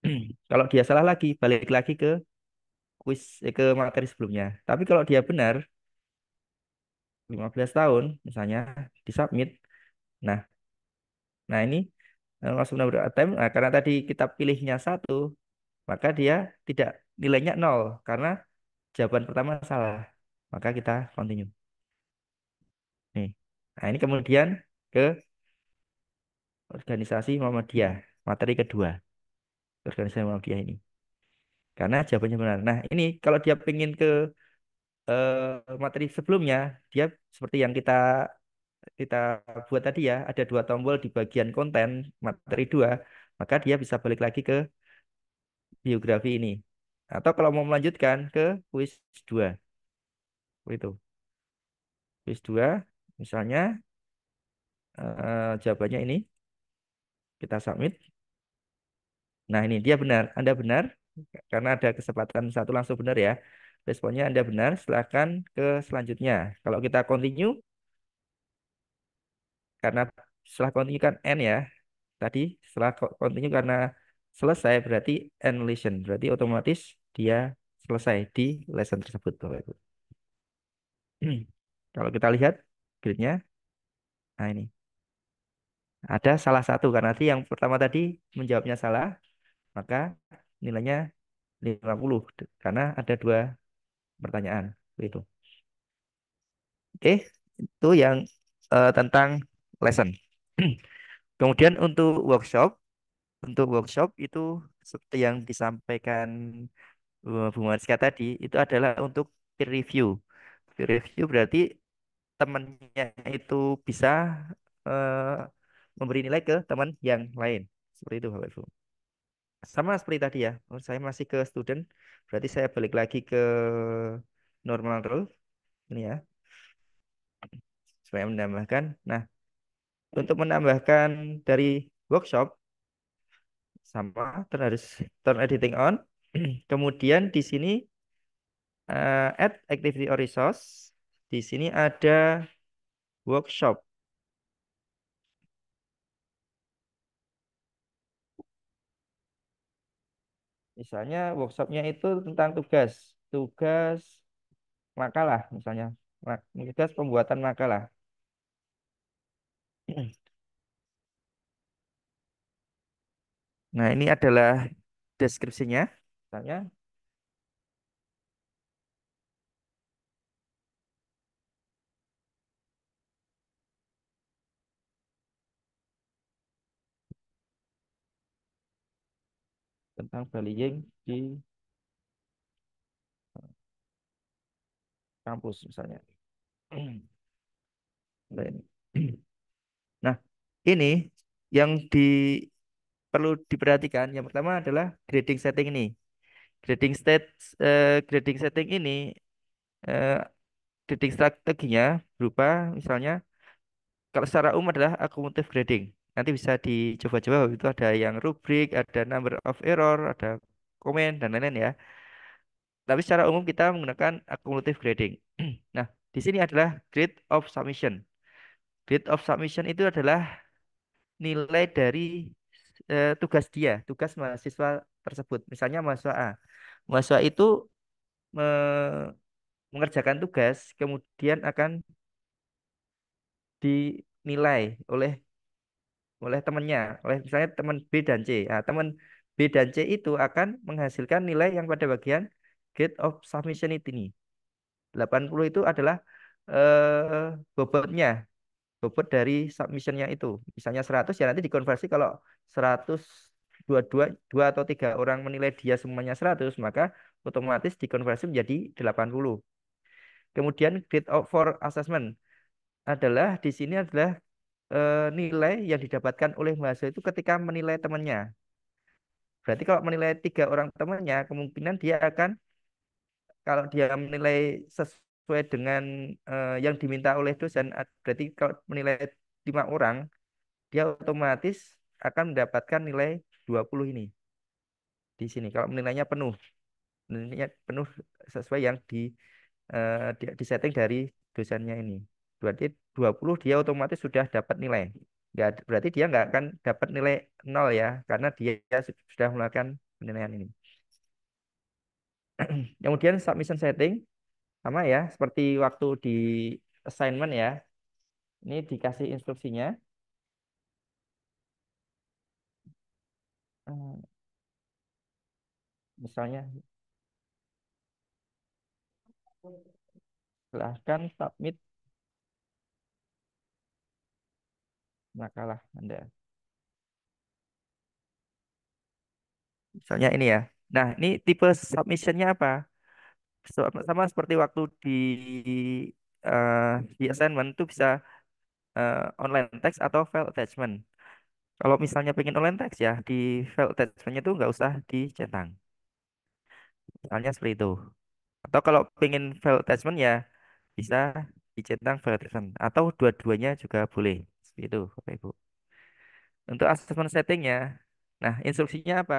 kalau dia salah lagi, balik lagi ke quiz eh, ke materi sebelumnya. Tapi kalau dia benar, 15 tahun misalnya disubmit. Nah, nah ini eh, langsung number attempt. Nah, karena tadi kita pilihnya satu, maka dia tidak nilainya nol karena jawaban pertama salah. Maka kita continue. Nih. Nah, ini kemudian ke organisasi Muhammadiyah, materi kedua. Organisasi Muhammadiyah ini. Karena jawabannya benar. Nah, ini kalau dia pengen ke uh, materi sebelumnya dia seperti yang kita kita buat tadi ya ada dua tombol di bagian konten materi dua maka dia bisa balik lagi ke biografi ini atau kalau mau melanjutkan ke kuis dua itu kuis dua misalnya uh, jawabannya ini kita submit nah ini dia benar anda benar karena ada kesempatan satu langsung benar ya responnya Anda benar, silahkan ke selanjutnya. Kalau kita continue, karena setelah continue kan N ya, tadi setelah continue karena selesai berarti end lesson, berarti otomatis dia selesai di lesson tersebut Kalau kita lihat grade-nya, nah ini. Ada salah satu, karena nanti yang pertama tadi menjawabnya salah, maka nilainya 50 karena ada dua pertanyaan itu. Oke, itu yang uh, tentang lesson. Kemudian untuk workshop, untuk workshop itu seperti yang disampaikan eh, Bu Mariska tadi itu adalah untuk peer review. Peer review berarti temannya itu bisa uh, memberi nilai ke teman yang lain. Seperti itu Bapak Ibu sama seperti tadi ya. Saya masih ke student, berarti saya balik lagi ke normal rule ini ya. Supaya menambahkan. Nah, untuk menambahkan dari workshop sama turn harus turn editing on. Kemudian di sini uh, add activity or resource. Di sini ada workshop. Misalnya workshopnya itu tentang tugas, tugas makalah misalnya, tugas pembuatan makalah. Nah, ini adalah deskripsinya. Misalnya, tentang valuing di eh, kampus misalnya. Nah, nah, ini. yang di perlu diperhatikan yang pertama adalah grading setting ini. Grading state uh, grading setting ini uh, grading strateginya berupa misalnya kalau secara umum adalah akumulatif grading. Nanti bisa dicoba-coba itu ada yang rubrik, ada number of error, ada komen dan lain-lain ya. Tapi secara umum kita menggunakan akumulatif grading. nah, di sini adalah grade of submission. Grade of submission itu adalah nilai dari eh, tugas dia, tugas mahasiswa tersebut. Misalnya mahasiswa A. Mahasiswa itu me mengerjakan tugas kemudian akan dinilai oleh oleh temannya, oleh misalnya teman B dan C. Nah, teman B dan C itu akan menghasilkan nilai yang pada bagian gate of submission ini. 80 itu adalah eh, bobotnya, bobot dari submissionnya itu. Misalnya 100 ya nanti dikonversi kalau 100 dua, dua, dua atau tiga orang menilai dia semuanya 100 maka otomatis dikonversi menjadi 80. Kemudian grade of for assessment adalah di sini adalah Eh, nilai yang didapatkan oleh mahasiswa itu ketika menilai temannya. Berarti kalau menilai tiga orang temannya, kemungkinan dia akan kalau dia menilai sesuai dengan uh, yang diminta oleh dosen, berarti kalau menilai lima orang, dia otomatis akan mendapatkan nilai 20 ini. Di sini kalau menilainya penuh. Menilainya penuh sesuai yang di, uh, di, di setting dari dosennya ini. Berarti 20 dia otomatis sudah dapat nilai. Nggak, berarti dia nggak akan dapat nilai 0 ya, karena dia sudah melakukan penilaian ini. Kemudian submission setting, sama ya, seperti waktu di assignment ya. Ini dikasih instruksinya. Eh, misalnya, silahkan submit Makalah Anda. Misalnya ini ya. Nah, ini tipe submissionnya apa? Sama seperti waktu di uh, di assignment itu bisa uh, online text atau file attachment. Kalau misalnya pengen online text ya, di file attachmentnya itu nggak usah dicentang. Misalnya seperti itu. Atau kalau pengen file attachment ya, bisa dicentang file attachment. Atau dua-duanya juga boleh gitu Bapak Ibu. Untuk assessment settingnya, nah instruksinya apa?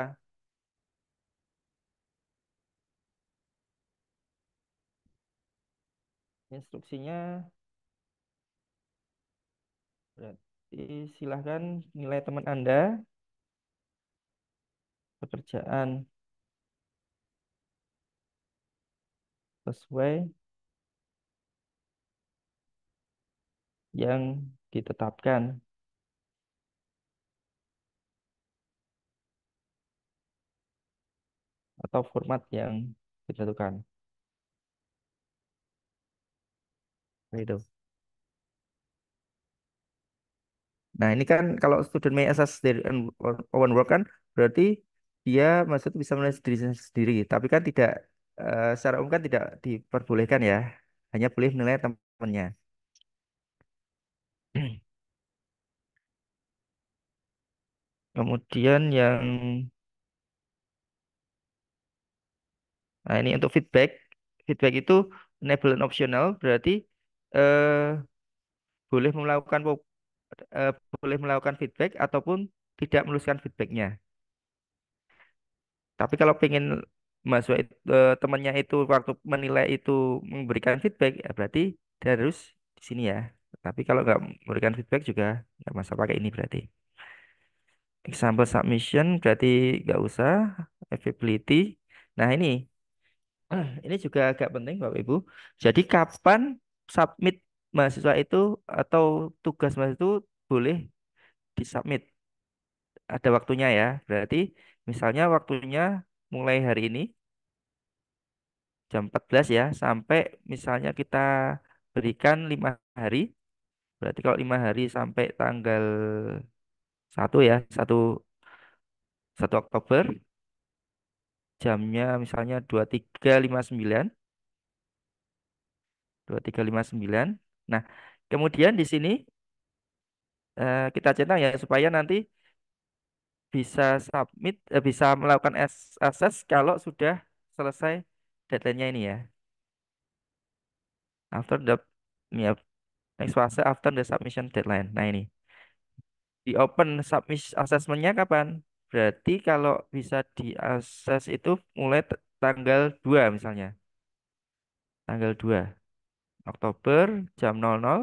Instruksinya berarti silahkan nilai teman Anda pekerjaan sesuai yang ditetapkan atau format yang ditentukan. Itu. Nah, ini kan kalau student may access their own work kan berarti dia maksud bisa menulis sendiri sendiri, tapi kan tidak eh, secara umum kan tidak diperbolehkan ya. Hanya boleh menilai temannya. Kemudian yang nah ini untuk feedback. Feedback itu enable and optional berarti eh, boleh melakukan eh, boleh melakukan feedback ataupun tidak meluluskan feedbacknya. Tapi kalau pengen masuk eh, temannya itu waktu menilai itu memberikan feedback ya berarti harus di sini ya. Tapi kalau nggak memberikan feedback juga nggak masalah pakai ini berarti. Example submission berarti nggak usah. Availability. Nah ini. Ah, ini juga agak penting Bapak Ibu. Jadi kapan submit mahasiswa itu atau tugas mahasiswa itu boleh disubmit. Ada waktunya ya. Berarti misalnya waktunya mulai hari ini jam 14 ya sampai misalnya kita berikan lima hari berarti kalau lima hari sampai tanggal satu ya, satu satu Oktober jamnya misalnya dua dua tiga tiga lima sembilan lima sembilan Nah, kemudian di sini eh, kita centang ya supaya nanti bisa submit eh, bisa melakukan akses kalau sudah selesai deadline-nya ini ya. After the ya, next fase after the submission deadline. Nah, ini. Di open submit assessmentnya kapan? Berarti kalau bisa diakses itu mulai tanggal 2 misalnya. Tanggal 2 Oktober jam 00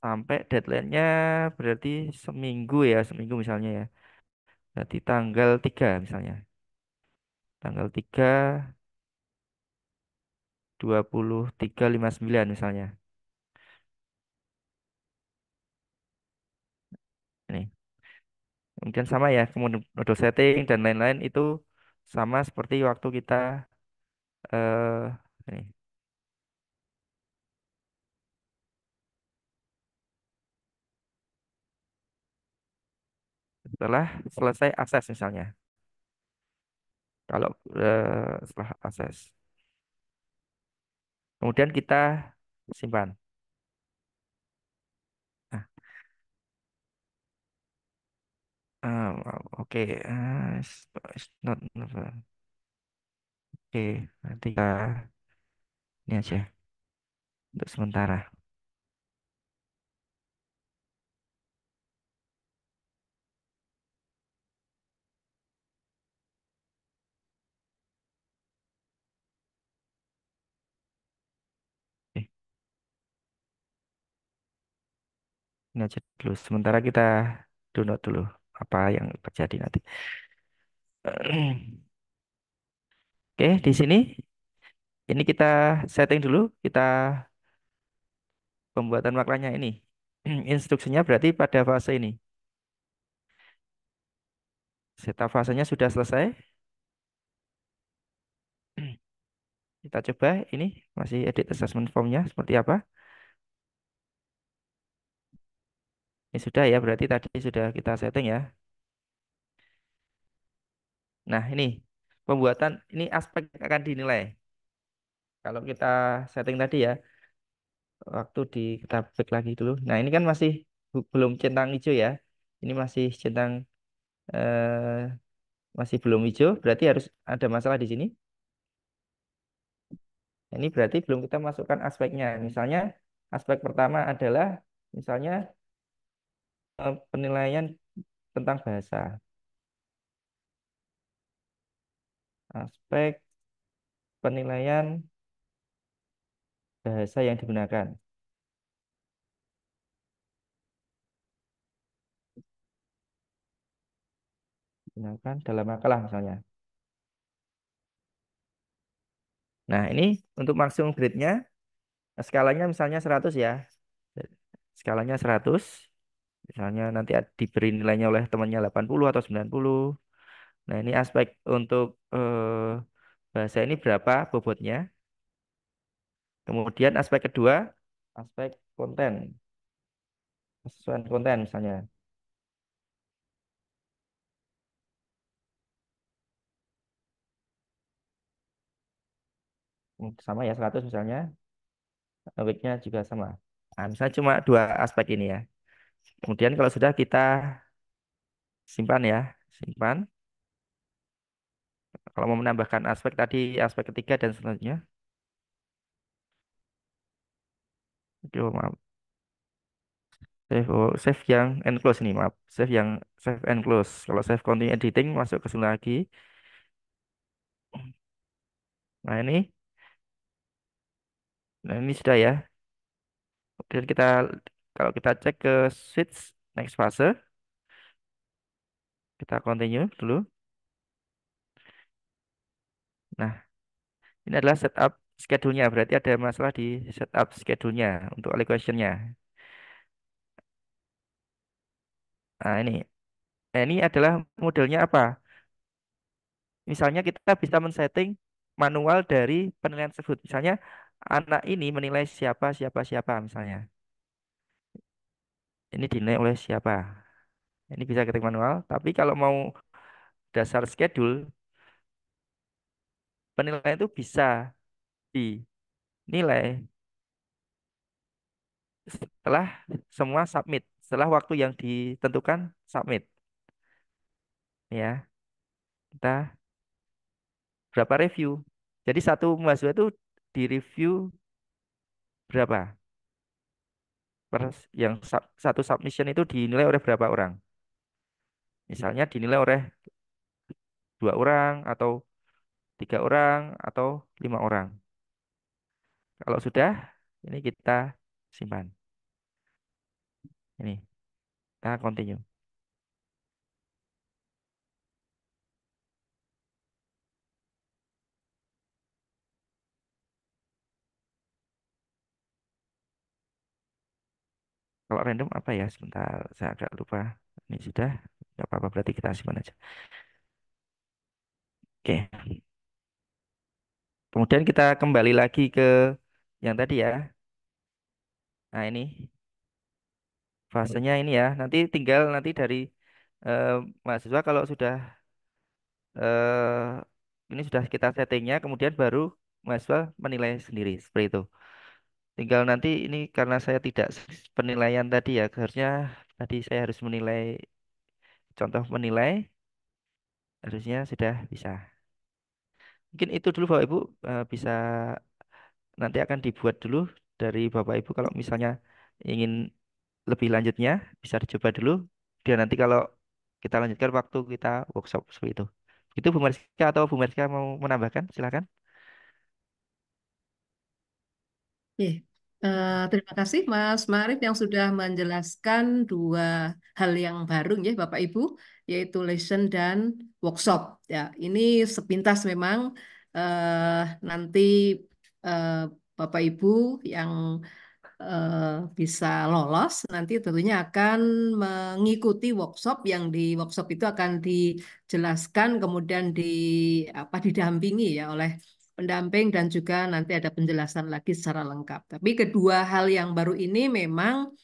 sampai deadline-nya berarti seminggu ya, seminggu misalnya ya. Berarti tanggal 3 misalnya. Tanggal 3 2359 misalnya. Ini. Kemudian sama ya, kemudian modul setting dan lain-lain itu sama seperti waktu kita eh ini. Setelah selesai akses misalnya. Kalau uh, setelah akses. Kemudian kita simpan. Nah. Uh, Oke, okay. uh, not Oke, okay. nanti kita ini aja untuk sementara. ini aja dulu. Sementara kita download dulu apa yang terjadi nanti. Oke, di sini ini kita setting dulu, kita pembuatan maknanya ini. Instruksinya berarti pada fase ini. Setup fasenya sudah selesai. Kita coba ini masih edit assessment formnya seperti apa. Ini ya sudah ya, berarti tadi sudah kita setting ya. Nah, ini pembuatan, ini aspek akan dinilai. Kalau kita setting tadi ya, waktu di kita back lagi dulu. Nah, ini kan masih belum centang hijau ya. Ini masih centang eh, masih belum hijau, berarti harus ada masalah di sini. Nah, ini berarti belum kita masukkan aspeknya. Misalnya aspek pertama adalah misalnya Eh, penilaian tentang bahasa. Aspek penilaian bahasa yang digunakan. digunakan dalam makalah misalnya. Nah, ini untuk maksimum grade-nya. Skalanya misalnya 100 ya. Skalanya 100. Misalnya nanti diberi nilainya oleh temannya 80 atau 90. Nah, ini aspek untuk eh, bahasa ini berapa bobotnya. Kemudian aspek kedua, aspek konten. Kesesuaian konten misalnya. Hmm, sama ya 100 misalnya. Weeknya juga sama. Nah, misalnya cuma dua aspek ini ya. Kemudian kalau sudah kita simpan ya, simpan. Kalau mau menambahkan aspek tadi, aspek ketiga dan selanjutnya. Aduh, oh, maaf. Save, oh, save yang end close ini, maaf. Save yang save end close. Kalau save continue editing, masuk ke sini lagi. Nah ini, nah ini sudah ya. Kemudian kita kalau kita cek ke switch next fase, kita continue dulu. Nah, ini adalah setup schedule-nya. Berarti ada masalah di setup schedule-nya untuk allocation-nya. Nah, ini. Nah, ini adalah modelnya apa? Misalnya kita bisa men-setting manual dari penilaian tersebut. Misalnya anak ini menilai siapa, siapa, siapa misalnya. Ini dinilai oleh siapa? Ini bisa ketik manual, tapi kalau mau dasar schedule, penilaian itu bisa dinilai setelah semua submit, setelah waktu yang ditentukan submit. Ya. Kita berapa review. Jadi satu mahasiswa itu di review berapa? per yang satu submission itu dinilai oleh berapa orang? Misalnya dinilai oleh dua orang atau tiga orang atau lima orang. Kalau sudah, ini kita simpan. Ini kita continue. kalau random apa ya sebentar saya agak lupa ini sudah nggak apa-apa berarti kita simpan aja oke kemudian kita kembali lagi ke yang tadi ya nah ini fasenya ini ya nanti tinggal nanti dari eh, mahasiswa kalau sudah eh, ini sudah kita settingnya kemudian baru mahasiswa menilai sendiri seperti itu Tinggal nanti ini karena saya tidak penilaian tadi ya, harusnya tadi saya harus menilai, contoh menilai, harusnya sudah bisa. Mungkin itu dulu Bapak Ibu eh, bisa nanti akan dibuat dulu dari Bapak Ibu kalau misalnya ingin lebih lanjutnya bisa dicoba dulu. dia nanti kalau kita lanjutkan waktu kita workshop seperti itu. Itu Bu Mariska atau Bu Mariska mau menambahkan? Silakan. Iya. Uh, terima kasih Mas Marif yang sudah menjelaskan dua hal yang baru ya Bapak Ibu, yaitu lesson dan workshop. Ya, ini sepintas memang uh, nanti uh, Bapak Ibu yang bisa lolos nanti tentunya akan mengikuti workshop yang di workshop itu akan dijelaskan kemudian di apa didampingi ya oleh pendamping dan juga nanti ada penjelasan lagi secara lengkap. Tapi kedua hal yang baru ini memang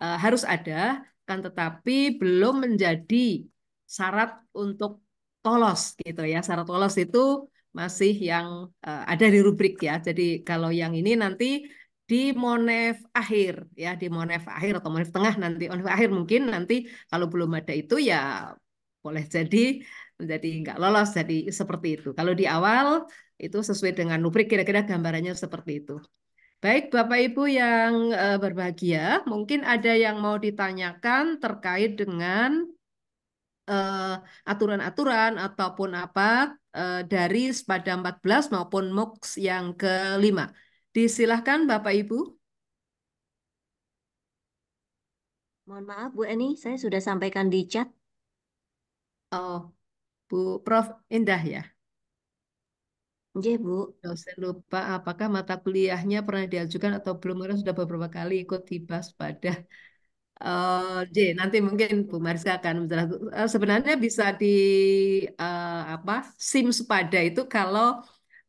uh, harus ada, kan tetapi belum menjadi syarat untuk tolos gitu ya. Syarat tolos itu masih yang uh, ada di rubrik ya. Jadi kalau yang ini nanti di monef akhir ya, di monef akhir atau monef tengah nanti monef akhir mungkin nanti kalau belum ada itu ya boleh jadi menjadi nggak lolos jadi seperti itu. Kalau di awal itu sesuai dengan nubrik kira-kira gambarannya seperti itu. Baik Bapak Ibu yang eh, berbahagia, mungkin ada yang mau ditanyakan terkait dengan eh, aturan-aturan uh, ataupun apa uh, dari sepada 14 maupun MOOCs yang kelima. Disilahkan Bapak Ibu. Mohon maaf Bu Eni, saya sudah sampaikan di chat. Oh, Bu Prof Indah ya? Iya, Bu. Dosen lupa apakah mata kuliahnya pernah diajukan atau belum karena sudah beberapa kali ikut dibahas pada uh, Nanti mungkin Bu Mariska akan menjelaskan. Uh, sebenarnya bisa di uh, apa SIM sepada itu kalau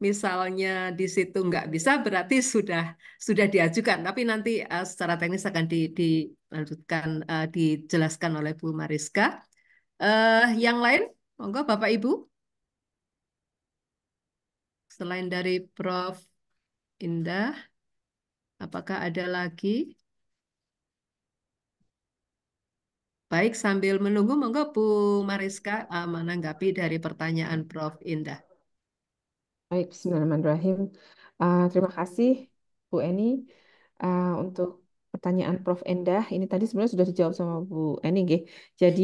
misalnya di situ nggak bisa berarti sudah sudah diajukan. Tapi nanti uh, secara teknis akan di, dilanjutkan uh, dijelaskan oleh Bu Mariska. Uh, yang lain Monggo Bapak Ibu. Selain dari Prof. Indah, apakah ada lagi? Baik, sambil menunggu, monggo Bu Mariska eh, menanggapi dari pertanyaan Prof. Indah. Baik, Bismillahirrahmanirrahim. Uh, terima kasih Bu Eni uh, untuk pertanyaan Prof. Endah. Ini tadi sebenarnya sudah dijawab sama Bu Eni. Gih. Jadi,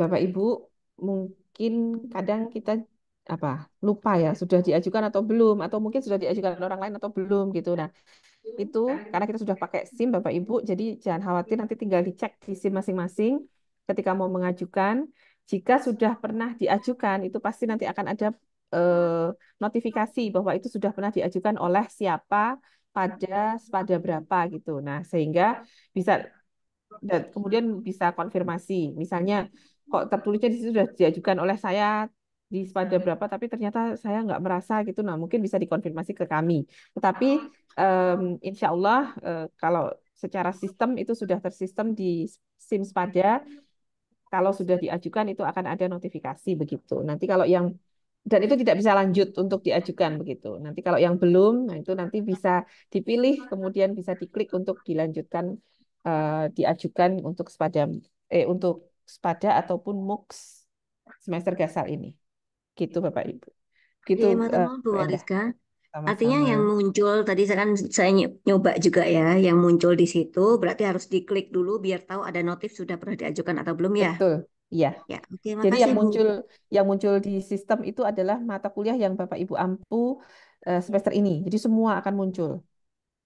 Bapak Ibu, mungkin kadang kita apa lupa ya sudah diajukan atau belum atau mungkin sudah diajukan orang lain atau belum gitu nah itu karena kita sudah pakai SIM Bapak Ibu jadi jangan khawatir nanti tinggal dicek di SIM masing-masing ketika mau mengajukan jika sudah pernah diajukan itu pasti nanti akan ada eh, notifikasi bahwa itu sudah pernah diajukan oleh siapa pada pada berapa gitu nah sehingga bisa dan kemudian bisa konfirmasi misalnya kok tertulisnya di situ sudah diajukan oleh saya di pada hmm. berapa tapi ternyata saya nggak merasa gitu nah mungkin bisa dikonfirmasi ke kami tetapi um, insya Allah uh, kalau secara sistem itu sudah tersistem di SIM pada kalau sudah diajukan itu akan ada notifikasi begitu nanti kalau yang dan itu tidak bisa lanjut untuk diajukan begitu. Nanti kalau yang belum, nah itu nanti bisa dipilih, kemudian bisa diklik untuk dilanjutkan uh, diajukan untuk sepadam eh untuk spada ataupun MOOCs semester gasal ini. Gitu Bapak Ibu. Gitu Oke, eh, Bu Rizka. Sama-sama. Artinya yang muncul tadi saya kan saya nyoba juga ya, yang muncul di situ berarti harus diklik dulu biar tahu ada notif sudah pernah diajukan atau belum ya. Betul. iya. ya oke, makasih, Jadi yang muncul yang muncul di sistem itu adalah mata kuliah yang Bapak Ibu ampu eh, semester ini. Jadi semua akan muncul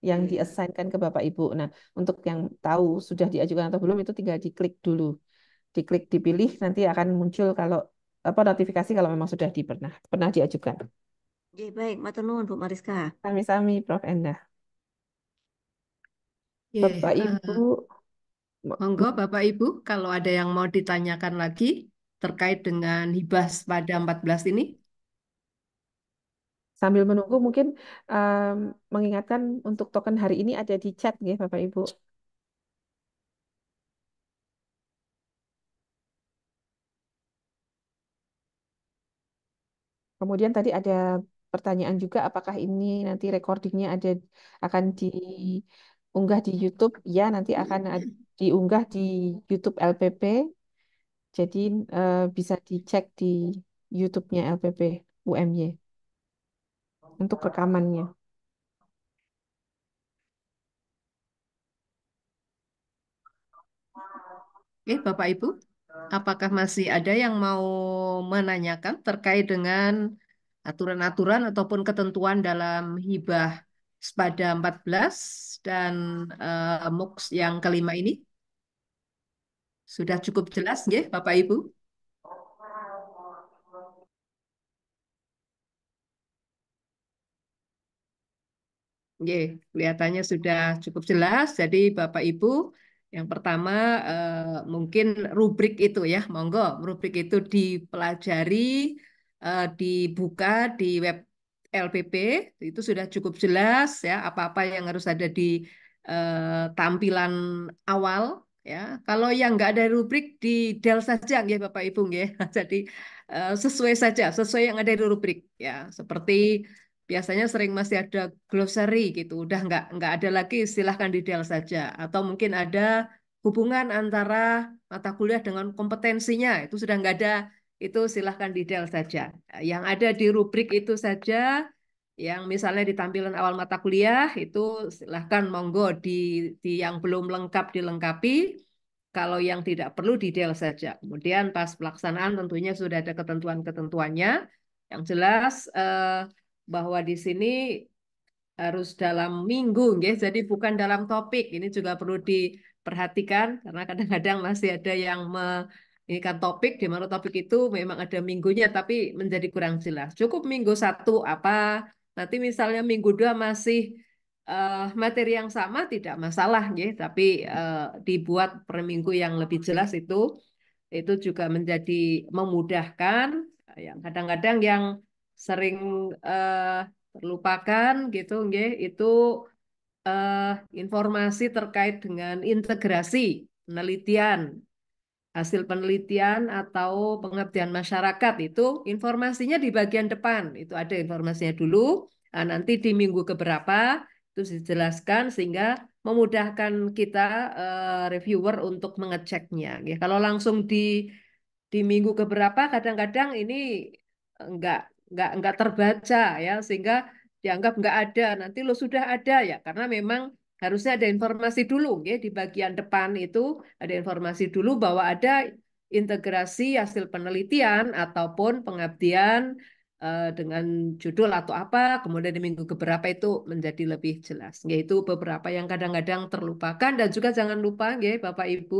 yang hmm. diasainkan ke Bapak Ibu. Nah, untuk yang tahu sudah diajukan atau belum itu tinggal diklik dulu diklik dipilih nanti akan muncul kalau apa notifikasi kalau memang sudah di pernah pernah diajukan. Oke, baik, matur nuwun Bu Mariska. Sami-sami Prof Enda. Ya, Bapak eh, Ibu Monggo Bapak Ibu kalau ada yang mau ditanyakan lagi terkait dengan hibas pada 14 ini sambil menunggu mungkin um, mengingatkan untuk token hari ini ada di chat ya Bapak Ibu. Kemudian tadi ada pertanyaan juga apakah ini nanti recordingnya ada akan diunggah di YouTube? Ya, nanti akan diunggah di YouTube LPP. Jadi uh, bisa dicek di YouTube-nya LPP UMY untuk rekamannya. Oke, Bapak Ibu apakah masih ada yang mau menanyakan terkait dengan aturan-aturan ataupun ketentuan dalam hibah pada 14 dan uh, eh, MOOC yang kelima ini? Sudah cukup jelas, ya, Bapak Ibu? Ya, kelihatannya sudah cukup jelas. Jadi Bapak Ibu yang pertama eh, mungkin rubrik itu ya, monggo rubrik itu dipelajari, eh, dibuka di web LPP itu sudah cukup jelas ya apa-apa yang harus ada di eh, tampilan awal ya. Kalau yang nggak ada rubrik di del saja ya Bapak Ibu ya. Jadi sesuai saja, sesuai yang ada di rubrik ya. Seperti biasanya sering masih ada glossary gitu udah nggak nggak ada lagi silahkan detail saja atau mungkin ada hubungan antara mata kuliah dengan kompetensinya itu sudah nggak ada itu silahkan detail saja yang ada di rubrik itu saja yang misalnya di tampilan awal mata kuliah itu silahkan monggo di, di yang belum lengkap dilengkapi kalau yang tidak perlu detail saja kemudian pas pelaksanaan tentunya sudah ada ketentuan ketentuannya yang jelas eh, bahwa di sini harus dalam minggu, ya. jadi bukan dalam topik. Ini juga perlu diperhatikan karena kadang-kadang masih ada yang menginginkan topik di mana topik itu memang ada minggunya tapi menjadi kurang jelas. Cukup minggu satu apa nanti misalnya minggu dua masih uh, materi yang sama tidak masalah ya tapi uh, dibuat per minggu yang lebih jelas itu itu juga menjadi memudahkan yang kadang-kadang yang sering uh, terlupakan gitu nggih itu uh, informasi terkait dengan integrasi penelitian hasil penelitian atau pengabdian masyarakat itu informasinya di bagian depan itu ada informasinya dulu nah, nanti di minggu keberapa itu dijelaskan sehingga memudahkan kita uh, reviewer untuk mengeceknya ya, kalau langsung di di minggu keberapa kadang-kadang ini enggak nggak nggak terbaca ya sehingga dianggap nggak ada nanti lo sudah ada ya karena memang harusnya ada informasi dulu ya di bagian depan itu ada informasi dulu bahwa ada integrasi hasil penelitian ataupun pengabdian eh, dengan judul atau apa kemudian di minggu keberapa itu menjadi lebih jelas yaitu beberapa yang kadang-kadang terlupakan dan juga jangan lupa ya Bapak Ibu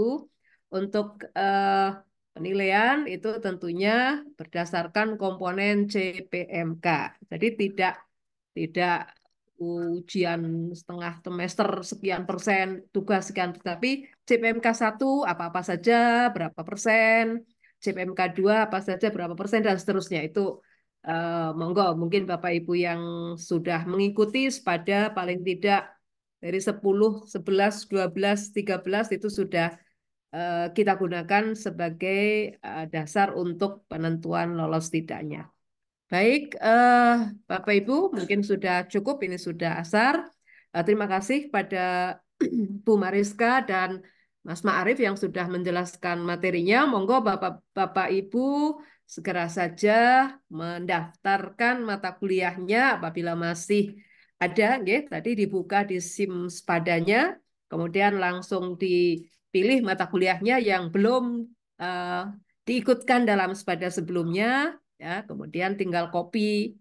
untuk uh, Penilaian itu tentunya berdasarkan komponen CPMK. Jadi tidak tidak ujian setengah semester sekian persen, tugas sekian, tapi CPMK 1 apa-apa saja, berapa persen, CPMK 2 apa saja, berapa persen, dan seterusnya. Itu eh, monggo mungkin Bapak Ibu yang sudah mengikuti pada paling tidak dari 10, 11, 12, 13 itu sudah Eh, kita gunakan sebagai eh, dasar untuk penentuan lolos tidaknya. Baik, eh, Bapak Ibu, mungkin sudah cukup. Ini sudah asar. Terima kasih pada Bu Mariska dan Mas Ma'arif yang sudah menjelaskan materinya. Monggo Bapak-Bapak Ibu segera saja mendaftarkan mata kuliahnya apabila masih ada. Ya, tadi dibuka di SIM sepadanya, kemudian langsung di pilih mata kuliahnya yang belum uh, diikutkan dalam sepeda sebelumnya, ya. Kemudian tinggal copy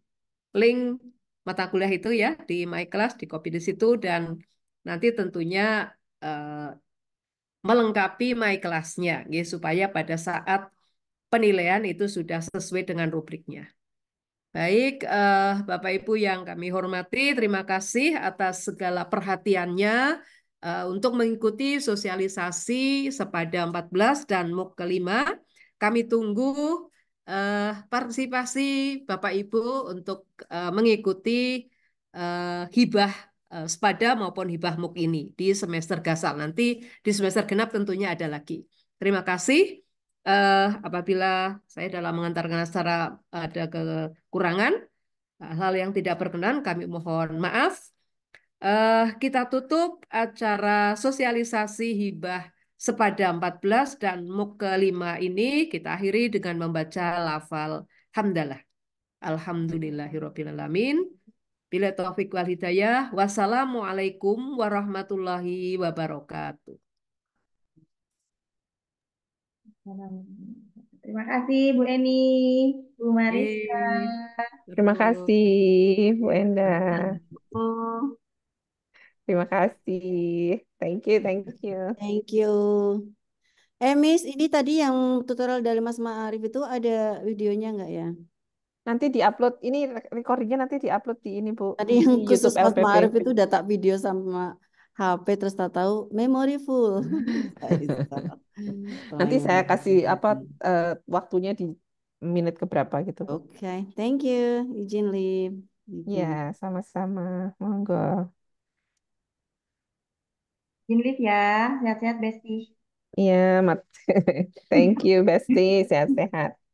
link mata kuliah itu ya di My Class, di copy di situ dan nanti tentunya uh, melengkapi My classnya ya, supaya pada saat penilaian itu sudah sesuai dengan rubriknya. Baik, uh, Bapak Ibu yang kami hormati, terima kasih atas segala perhatiannya. Eh, untuk mengikuti sosialisasi sepada 14 dan MOOC kelima. Kami tunggu uh, partisipasi Bapak Ibu untuk uh, mengikuti uh, hibah uh, sepada maupun hibah MOOC ini di semester gasal. Nanti di semester genap tentunya ada lagi. Terima kasih. Uh, apabila saya dalam mengantarkan secara ada kekurangan, hal yang tidak berkenan kami mohon maaf. Uh, kita tutup acara sosialisasi hibah sepada 14 dan muk kelima ini kita akhiri dengan membaca lafal hamdalah. Alhamdulillahirrohmanirrohim. Bila taufik wal hidayah. Wassalamualaikum warahmatullahi wabarakatuh. Terima kasih Bu Eni, Bu Marisa. Terima kasih Bu Enda. Terima kasih. Thank you, thank you. Thank you. Eh, Miss, ini tadi yang tutorial dari Mas Ma'arif itu ada videonya nggak ya? Nanti diupload, ini recordingnya nanti diupload di ini, Bu. Tadi yang khusus YouTube Mas Ma'arif itu udah tak video sama HP terus tak tahu memory full. Gitu. nanti saya kasih apa uh, waktunya di menit keberapa gitu. Oke, okay. thank you. Izin Lim. Ya, sama-sama. Monggo. Jinlit ya, sehat-sehat Besti. Iya, mat. Thank you Besti, sehat-sehat.